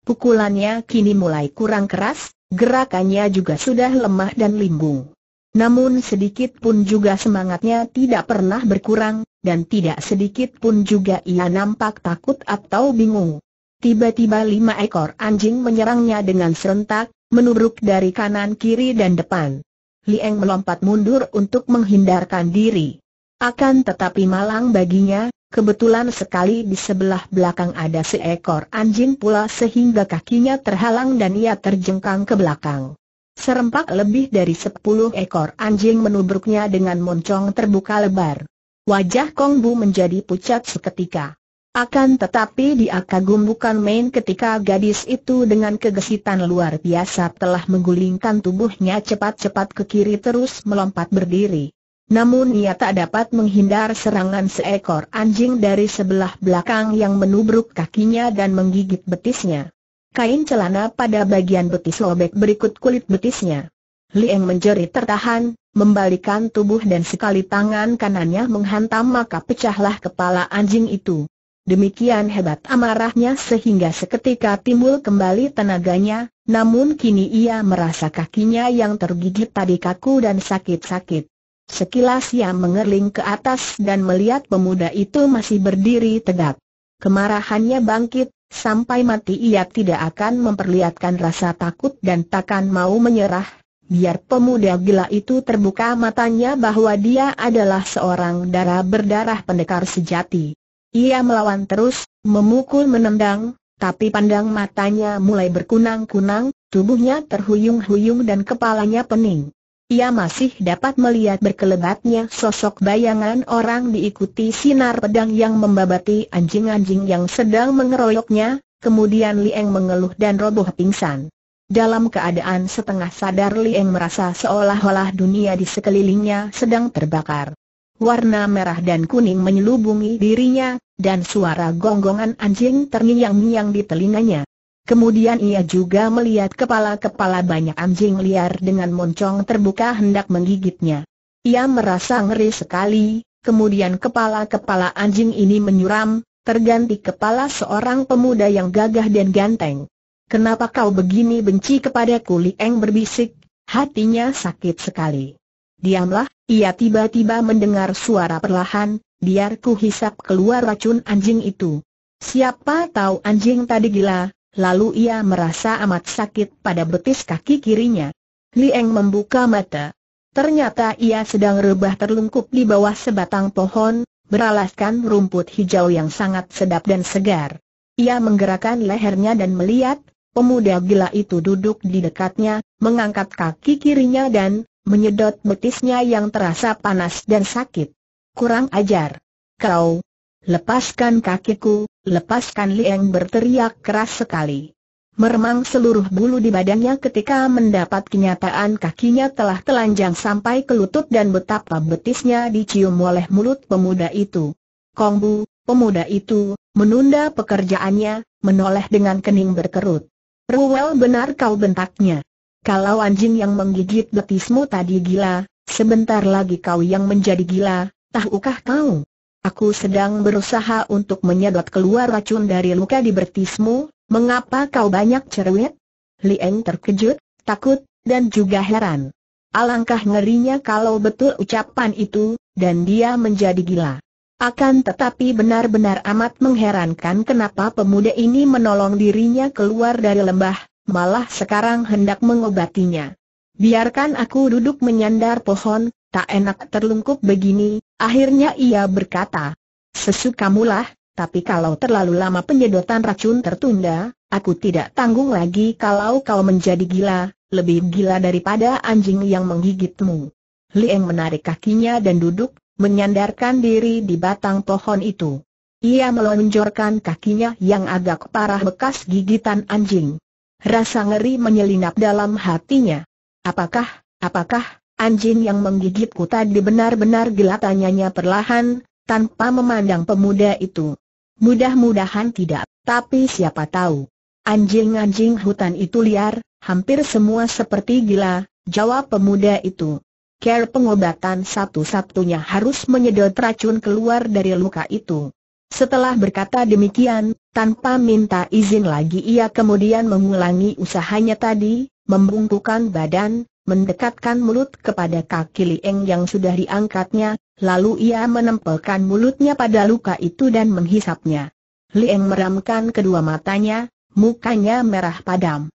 Pukulannya kini mulai kurang keras, gerakannya juga sudah lemah dan limbung. Namun sedikit pun juga semangatnya tidak pernah berkurang, dan tidak sedikit pun juga ia nampak takut atau bingung. Tiba-tiba lima ekor anjing menyerangnya dengan serentak, menubruk dari kanan kiri dan depan. Lieng melompat mundur untuk menghindarkan diri. Akan tetapi malang baginya, Kebetulan sekali di sebelah belakang ada seekor anjing pula sehingga kakinya terhalang dan ia terjengkang ke belakang. Serempak lebih dari sepuluh ekor anjing menubruknya dengan moncong terbuka lebar. Wajah Kong Bu menjadi pucat seketika. Akan tetapi dia kagum bukan main ketika gadis itu dengan kegesitan luar biasa telah menggulingkan tubuhnya cepat-cepat ke kiri terus melompat berdiri. Namun ia tak dapat menghindar serangan seekor anjing dari sebelah belakang yang menubruk kakinya dan menggigit betisnya. Kain celana pada bagian betis lobek berikut kulit betisnya. Liang menjerit tertahan, membalikan tubuh dan sekali tangan kanannya menghantam maka pecahlah kepala anjing itu. Demikian hebat amarahnya sehingga seketika timbul kembali tenaganya, namun kini ia merasa kakinya yang tergigit tadi kaku dan sakit-sakit. Sekilas ia mengerling ke atas dan melihat pemuda itu masih berdiri tegak. Kemarahannya bangkit, sampai mati ia tidak akan memperlihatkan rasa takut dan takkan mau menyerah. Biar pemuda gila itu terbuka matanya bahwa dia adalah seorang darah berdarah pendekar sejati. Ia melawan terus, memukul menendang, tapi pandang matanya mulai berkunang-kunang, tubuhnya terhuyung-huyung dan kepalanya pening. Ia masih dapat melihat berkelebatnya sosok bayangan orang diikuti sinar pedang yang membabati anjing-anjing yang sedang mengeroyoknya, kemudian Lieng mengeluh dan roboh pingsan. Dalam keadaan setengah sadar Lieng merasa seolah-olah dunia di sekelilingnya sedang terbakar. Warna merah dan kuning menyelubungi dirinya, dan suara gonggongan anjing terngiang-ngiang di telinganya. Kemudian ia juga melihat kepala-kepala banyak anjing liar dengan moncong terbuka hendak menggigitnya. Ia merasa ngeri sekali, kemudian kepala-kepala anjing ini menyuram, terganti kepala seorang pemuda yang gagah dan ganteng. Kenapa kau begini benci kepada kuli Eng berbisik, hatinya sakit sekali. Diamlah, ia tiba-tiba mendengar suara perlahan, biar ku hisap keluar racun anjing itu. Siapa tahu anjing tadi gila, Lalu ia merasa amat sakit pada betis kaki kirinya. Lieng membuka mata. Ternyata ia sedang rebah terlungkup di bawah sebatang pohon, beralaskan rumput hijau yang sangat sedap dan segar. Ia menggerakkan lehernya dan melihat, pemuda gila itu duduk di dekatnya, mengangkat kaki kirinya dan menyedot betisnya yang terasa panas dan sakit. Kurang ajar. Kau, Lepaskan kakiku, lepaskan Liang berteriak keras sekali. Meremang seluruh bulu di badannya ketika mendapat kenyataan kakinya telah telanjang sampai ke lutut dan betapa betisnya dicium oleh mulut pemuda itu. Kongbu, pemuda itu, menunda pekerjaannya, menoleh dengan kening berkerut. "Ruwel benar kau bentaknya. Kalau anjing yang menggigit betismu tadi gila, sebentar lagi kau yang menjadi gila, tahukah kau? Aku sedang berusaha untuk menyedot keluar racun dari luka di bertismu. mengapa kau banyak cerewet? Lieng terkejut, takut, dan juga heran. Alangkah ngerinya kalau betul ucapan itu, dan dia menjadi gila. Akan tetapi benar-benar amat mengherankan kenapa pemuda ini menolong dirinya keluar dari lembah, malah sekarang hendak mengobatinya. Biarkan aku duduk menyandar pohon, Tak enak terlungkup begini, akhirnya ia berkata, Sesukamulah, tapi kalau terlalu lama penyedotan racun tertunda, aku tidak tanggung lagi kalau kau menjadi gila, lebih gila daripada anjing yang menggigitmu. Liang menarik kakinya dan duduk, menyandarkan diri di batang pohon itu. Ia melonjorkan kakinya yang agak parah bekas gigitan anjing. Rasa ngeri menyelinap dalam hatinya. Apakah, apakah, Anjing yang menggigitku tadi benar-benar gila tanyanya perlahan, tanpa memandang pemuda itu. Mudah-mudahan tidak, tapi siapa tahu. Anjing-anjing hutan itu liar, hampir semua seperti gila, jawab pemuda itu. Care pengobatan satu-satunya harus menyedot racun keluar dari luka itu. Setelah berkata demikian, tanpa minta izin lagi ia kemudian mengulangi usahanya tadi, membungkukan badan, mendekatkan mulut kepada kaki Li Lieng yang sudah diangkatnya, lalu ia menempelkan mulutnya pada luka itu dan menghisapnya. Li Lieng meramkan kedua matanya, mukanya merah padam.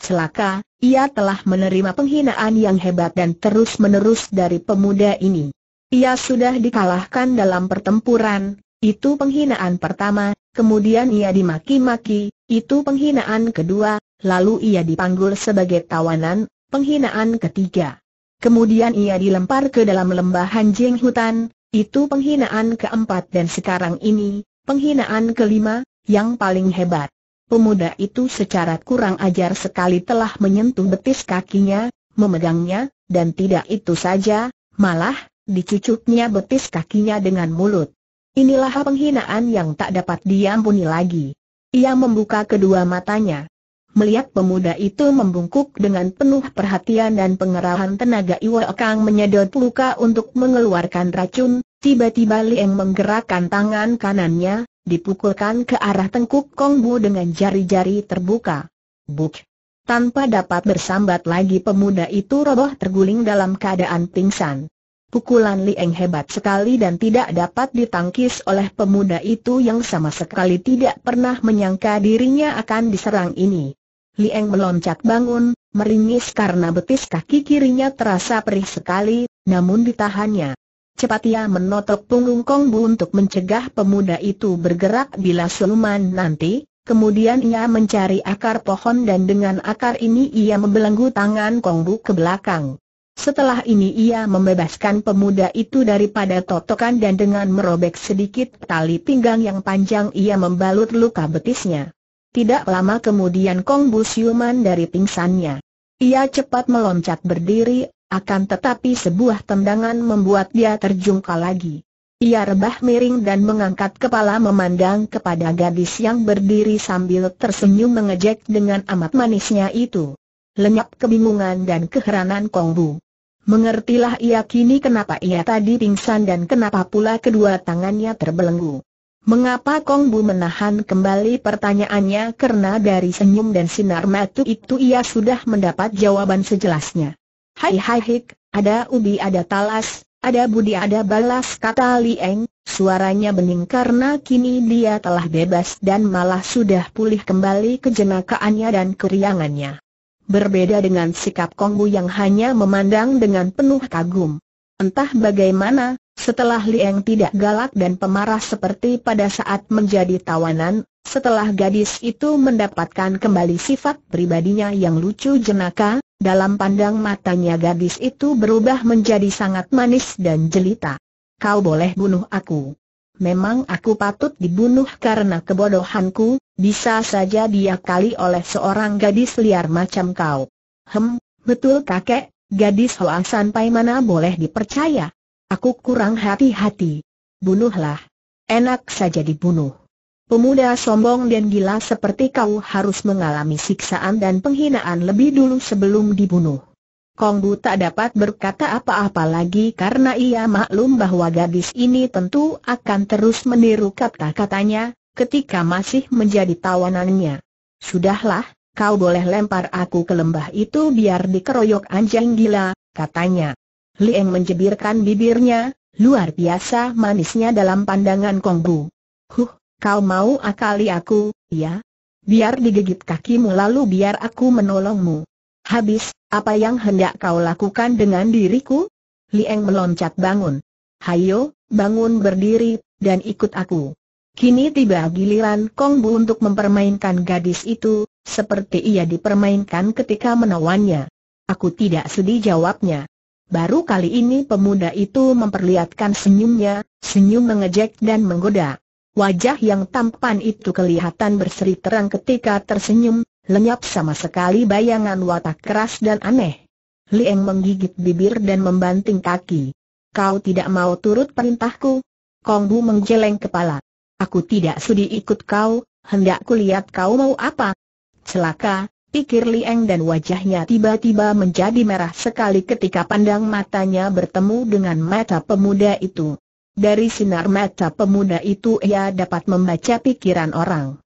Celaka, ia telah menerima penghinaan yang hebat dan terus-menerus dari pemuda ini. Ia sudah dikalahkan dalam pertempuran, itu penghinaan pertama, kemudian ia dimaki-maki, itu penghinaan kedua, lalu ia dipanggul sebagai tawanan, Penghinaan ketiga. Kemudian ia dilempar ke dalam lembah hanjing hutan, itu penghinaan keempat dan sekarang ini, penghinaan kelima, yang paling hebat. Pemuda itu secara kurang ajar sekali telah menyentuh betis kakinya, memegangnya, dan tidak itu saja, malah, dicucuknya betis kakinya dengan mulut. Inilah penghinaan yang tak dapat diampuni lagi. Ia membuka kedua matanya. Melihat pemuda itu membungkuk dengan penuh perhatian dan pengerahan tenaga Iwa Kang menyedot luka untuk mengeluarkan racun, tiba-tiba Lieng menggerakkan tangan kanannya, dipukulkan ke arah tengkuk Kong Bu dengan jari-jari terbuka. Buk! Tanpa dapat bersambat lagi pemuda itu roboh terguling dalam keadaan pingsan. Pukulan Lieng hebat sekali dan tidak dapat ditangkis oleh pemuda itu yang sama sekali tidak pernah menyangka dirinya akan diserang ini. Lieng meloncat bangun, meringis karena betis kaki kirinya terasa perih sekali, namun ditahannya. Cepat ia menotok punggung Kongbu untuk mencegah pemuda itu bergerak bila Suluman nanti, kemudian ia mencari akar pohon dan dengan akar ini ia membelenggu tangan Kongbu ke belakang. Setelah ini ia membebaskan pemuda itu daripada totokan dan dengan merobek sedikit tali pinggang yang panjang ia membalut luka betisnya. Tidak lama kemudian Kong Bu Siuman dari pingsannya. Ia cepat meloncat berdiri, akan tetapi sebuah tendangan membuat dia terjungkal lagi. Ia rebah miring dan mengangkat kepala memandang kepada gadis yang berdiri sambil tersenyum mengejek dengan amat manisnya itu. Lenyap kebingungan dan keheranan Kong Bu. Mengertilah ia kini kenapa ia tadi pingsan dan kenapa pula kedua tangannya terbelenggu. Mengapa Kong Bu menahan kembali pertanyaannya karena dari senyum dan sinar mata itu ia sudah mendapat jawaban sejelasnya. Hai hai hik, ada ubi ada talas, ada budi ada balas kata Lieng, suaranya bening karena kini dia telah bebas dan malah sudah pulih kembali kejenakaannya dan keriangannya. Berbeda dengan sikap Kong Bu yang hanya memandang dengan penuh kagum. Entah bagaimana, setelah Lieng tidak galak dan pemarah seperti pada saat menjadi tawanan, setelah gadis itu mendapatkan kembali sifat pribadinya yang lucu jenaka, dalam pandang matanya gadis itu berubah menjadi sangat manis dan jelita. Kau boleh bunuh aku. Memang aku patut dibunuh karena kebodohanku, bisa saja dia kali oleh seorang gadis liar macam kau. Hem, betul kakek, gadis Hoa sampai mana boleh dipercaya? Aku kurang hati-hati. Bunuhlah. Enak saja dibunuh. Pemuda sombong dan gila seperti kau harus mengalami siksaan dan penghinaan lebih dulu sebelum dibunuh. Kongbu tak dapat berkata apa-apa lagi karena ia maklum bahwa gadis ini tentu akan terus meniru kata-katanya, ketika masih menjadi tawanannya. Sudahlah, kau boleh lempar aku ke lembah itu biar dikeroyok anjing gila, katanya. Lieng menjebirkan bibirnya, luar biasa manisnya dalam pandangan Kongbu. Huh, kau mau akali aku, ya? Biar digigit kakimu lalu biar aku menolongmu. Habis, apa yang hendak kau lakukan dengan diriku? Lieng meloncat bangun. Hayo, bangun berdiri, dan ikut aku. Kini tiba giliran Kong Bu untuk mempermainkan gadis itu, seperti ia dipermainkan ketika menawannya. Aku tidak sedih jawabnya. Baru kali ini pemuda itu memperlihatkan senyumnya, senyum mengejek dan menggoda. Wajah yang tampan itu kelihatan berseri terang ketika tersenyum, lenyap sama sekali bayangan watak keras dan aneh. Lieng menggigit bibir dan membanting kaki. Kau tidak mau turut perintahku? Kong Bu menggeleng kepala. Aku tidak sudi ikut kau, hendak kulihat kau mau apa. Celaka, pikir Liang dan wajahnya tiba-tiba menjadi merah sekali ketika pandang matanya bertemu dengan mata pemuda itu. Dari sinar mata pemuda itu ia dapat membaca pikiran orang.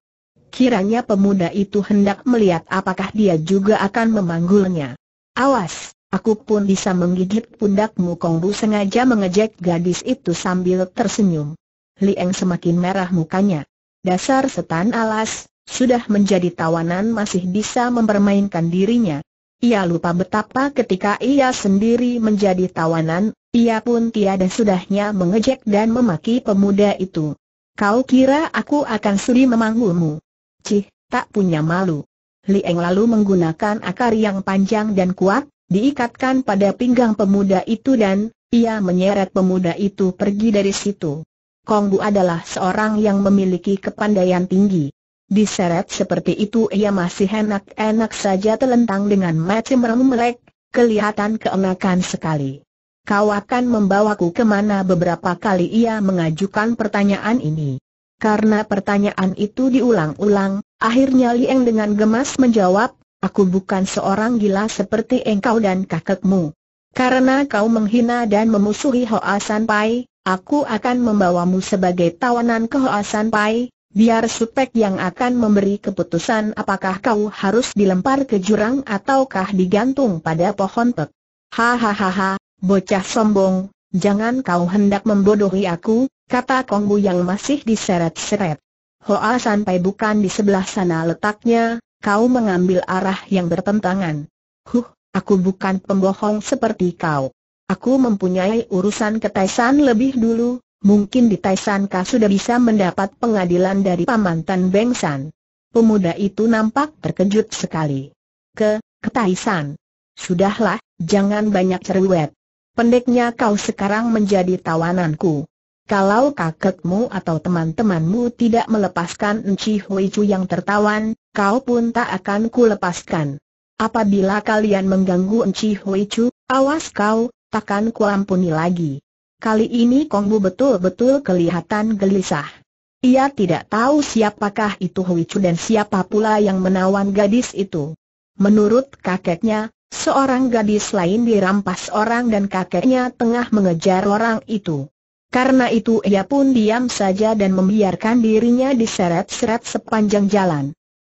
Kiranya pemuda itu hendak melihat apakah dia juga akan memanggulnya. Awas, aku pun bisa menggigit pundakmu Kongru sengaja mengejek gadis itu sambil tersenyum. Liang semakin merah mukanya. Dasar setan alas, sudah menjadi tawanan masih bisa mempermainkan dirinya. Ia lupa betapa ketika ia sendiri menjadi tawanan, ia pun tiada sudahnya mengejek dan memaki pemuda itu. Kau kira aku akan sudi memanggumu? Cih, tak punya malu. Lieng lalu menggunakan akar yang panjang dan kuat, diikatkan pada pinggang pemuda itu dan, ia menyeret pemuda itu pergi dari situ. Kongbu adalah seorang yang memiliki kepandaian tinggi. Diseret seperti itu ia masih enak-enak saja telentang dengan macam melek, kelihatan keenakan sekali. Kau akan membawaku kemana beberapa kali ia mengajukan pertanyaan ini. Karena pertanyaan itu diulang-ulang, akhirnya Lieng dengan gemas menjawab, Aku bukan seorang gila seperti engkau dan kakekmu. Karena kau menghina dan memusuhi Hoa San Pai, aku akan membawamu sebagai tawanan ke Hoa San Pai, biar supek yang akan memberi keputusan apakah kau harus dilempar ke jurang ataukah digantung pada pohon pek. Hahaha, bocah sombong, jangan kau hendak membodohi aku, kata Kongbu yang masih diseret-seret. Hoa sampai bukan di sebelah sana letaknya, kau mengambil arah yang bertentangan. Huh, aku bukan pembohong seperti kau. Aku mempunyai urusan ketaisan lebih dulu, mungkin di Taisanka sudah bisa mendapat pengadilan dari Paman Tan Beng San. Pemuda itu nampak terkejut sekali. Ke, ke Taisan. Sudahlah, jangan banyak cerewet. Pendeknya kau sekarang menjadi tawananku. Kalau kakekmu atau teman-temanmu tidak melepaskan Enci Hui Chu yang tertawan, kau pun tak akan kulepaskan. Apabila kalian mengganggu Enci Hui Chu, awas kau, takkan kuampuni lagi. Kali ini Kongbu betul-betul kelihatan gelisah. Ia tidak tahu siapakah itu Hui Chu dan siapa pula yang menawan gadis itu. Menurut kakeknya, seorang gadis lain dirampas orang dan kakeknya tengah mengejar orang itu. Karena itu ia pun diam saja dan membiarkan dirinya diseret-seret sepanjang jalan.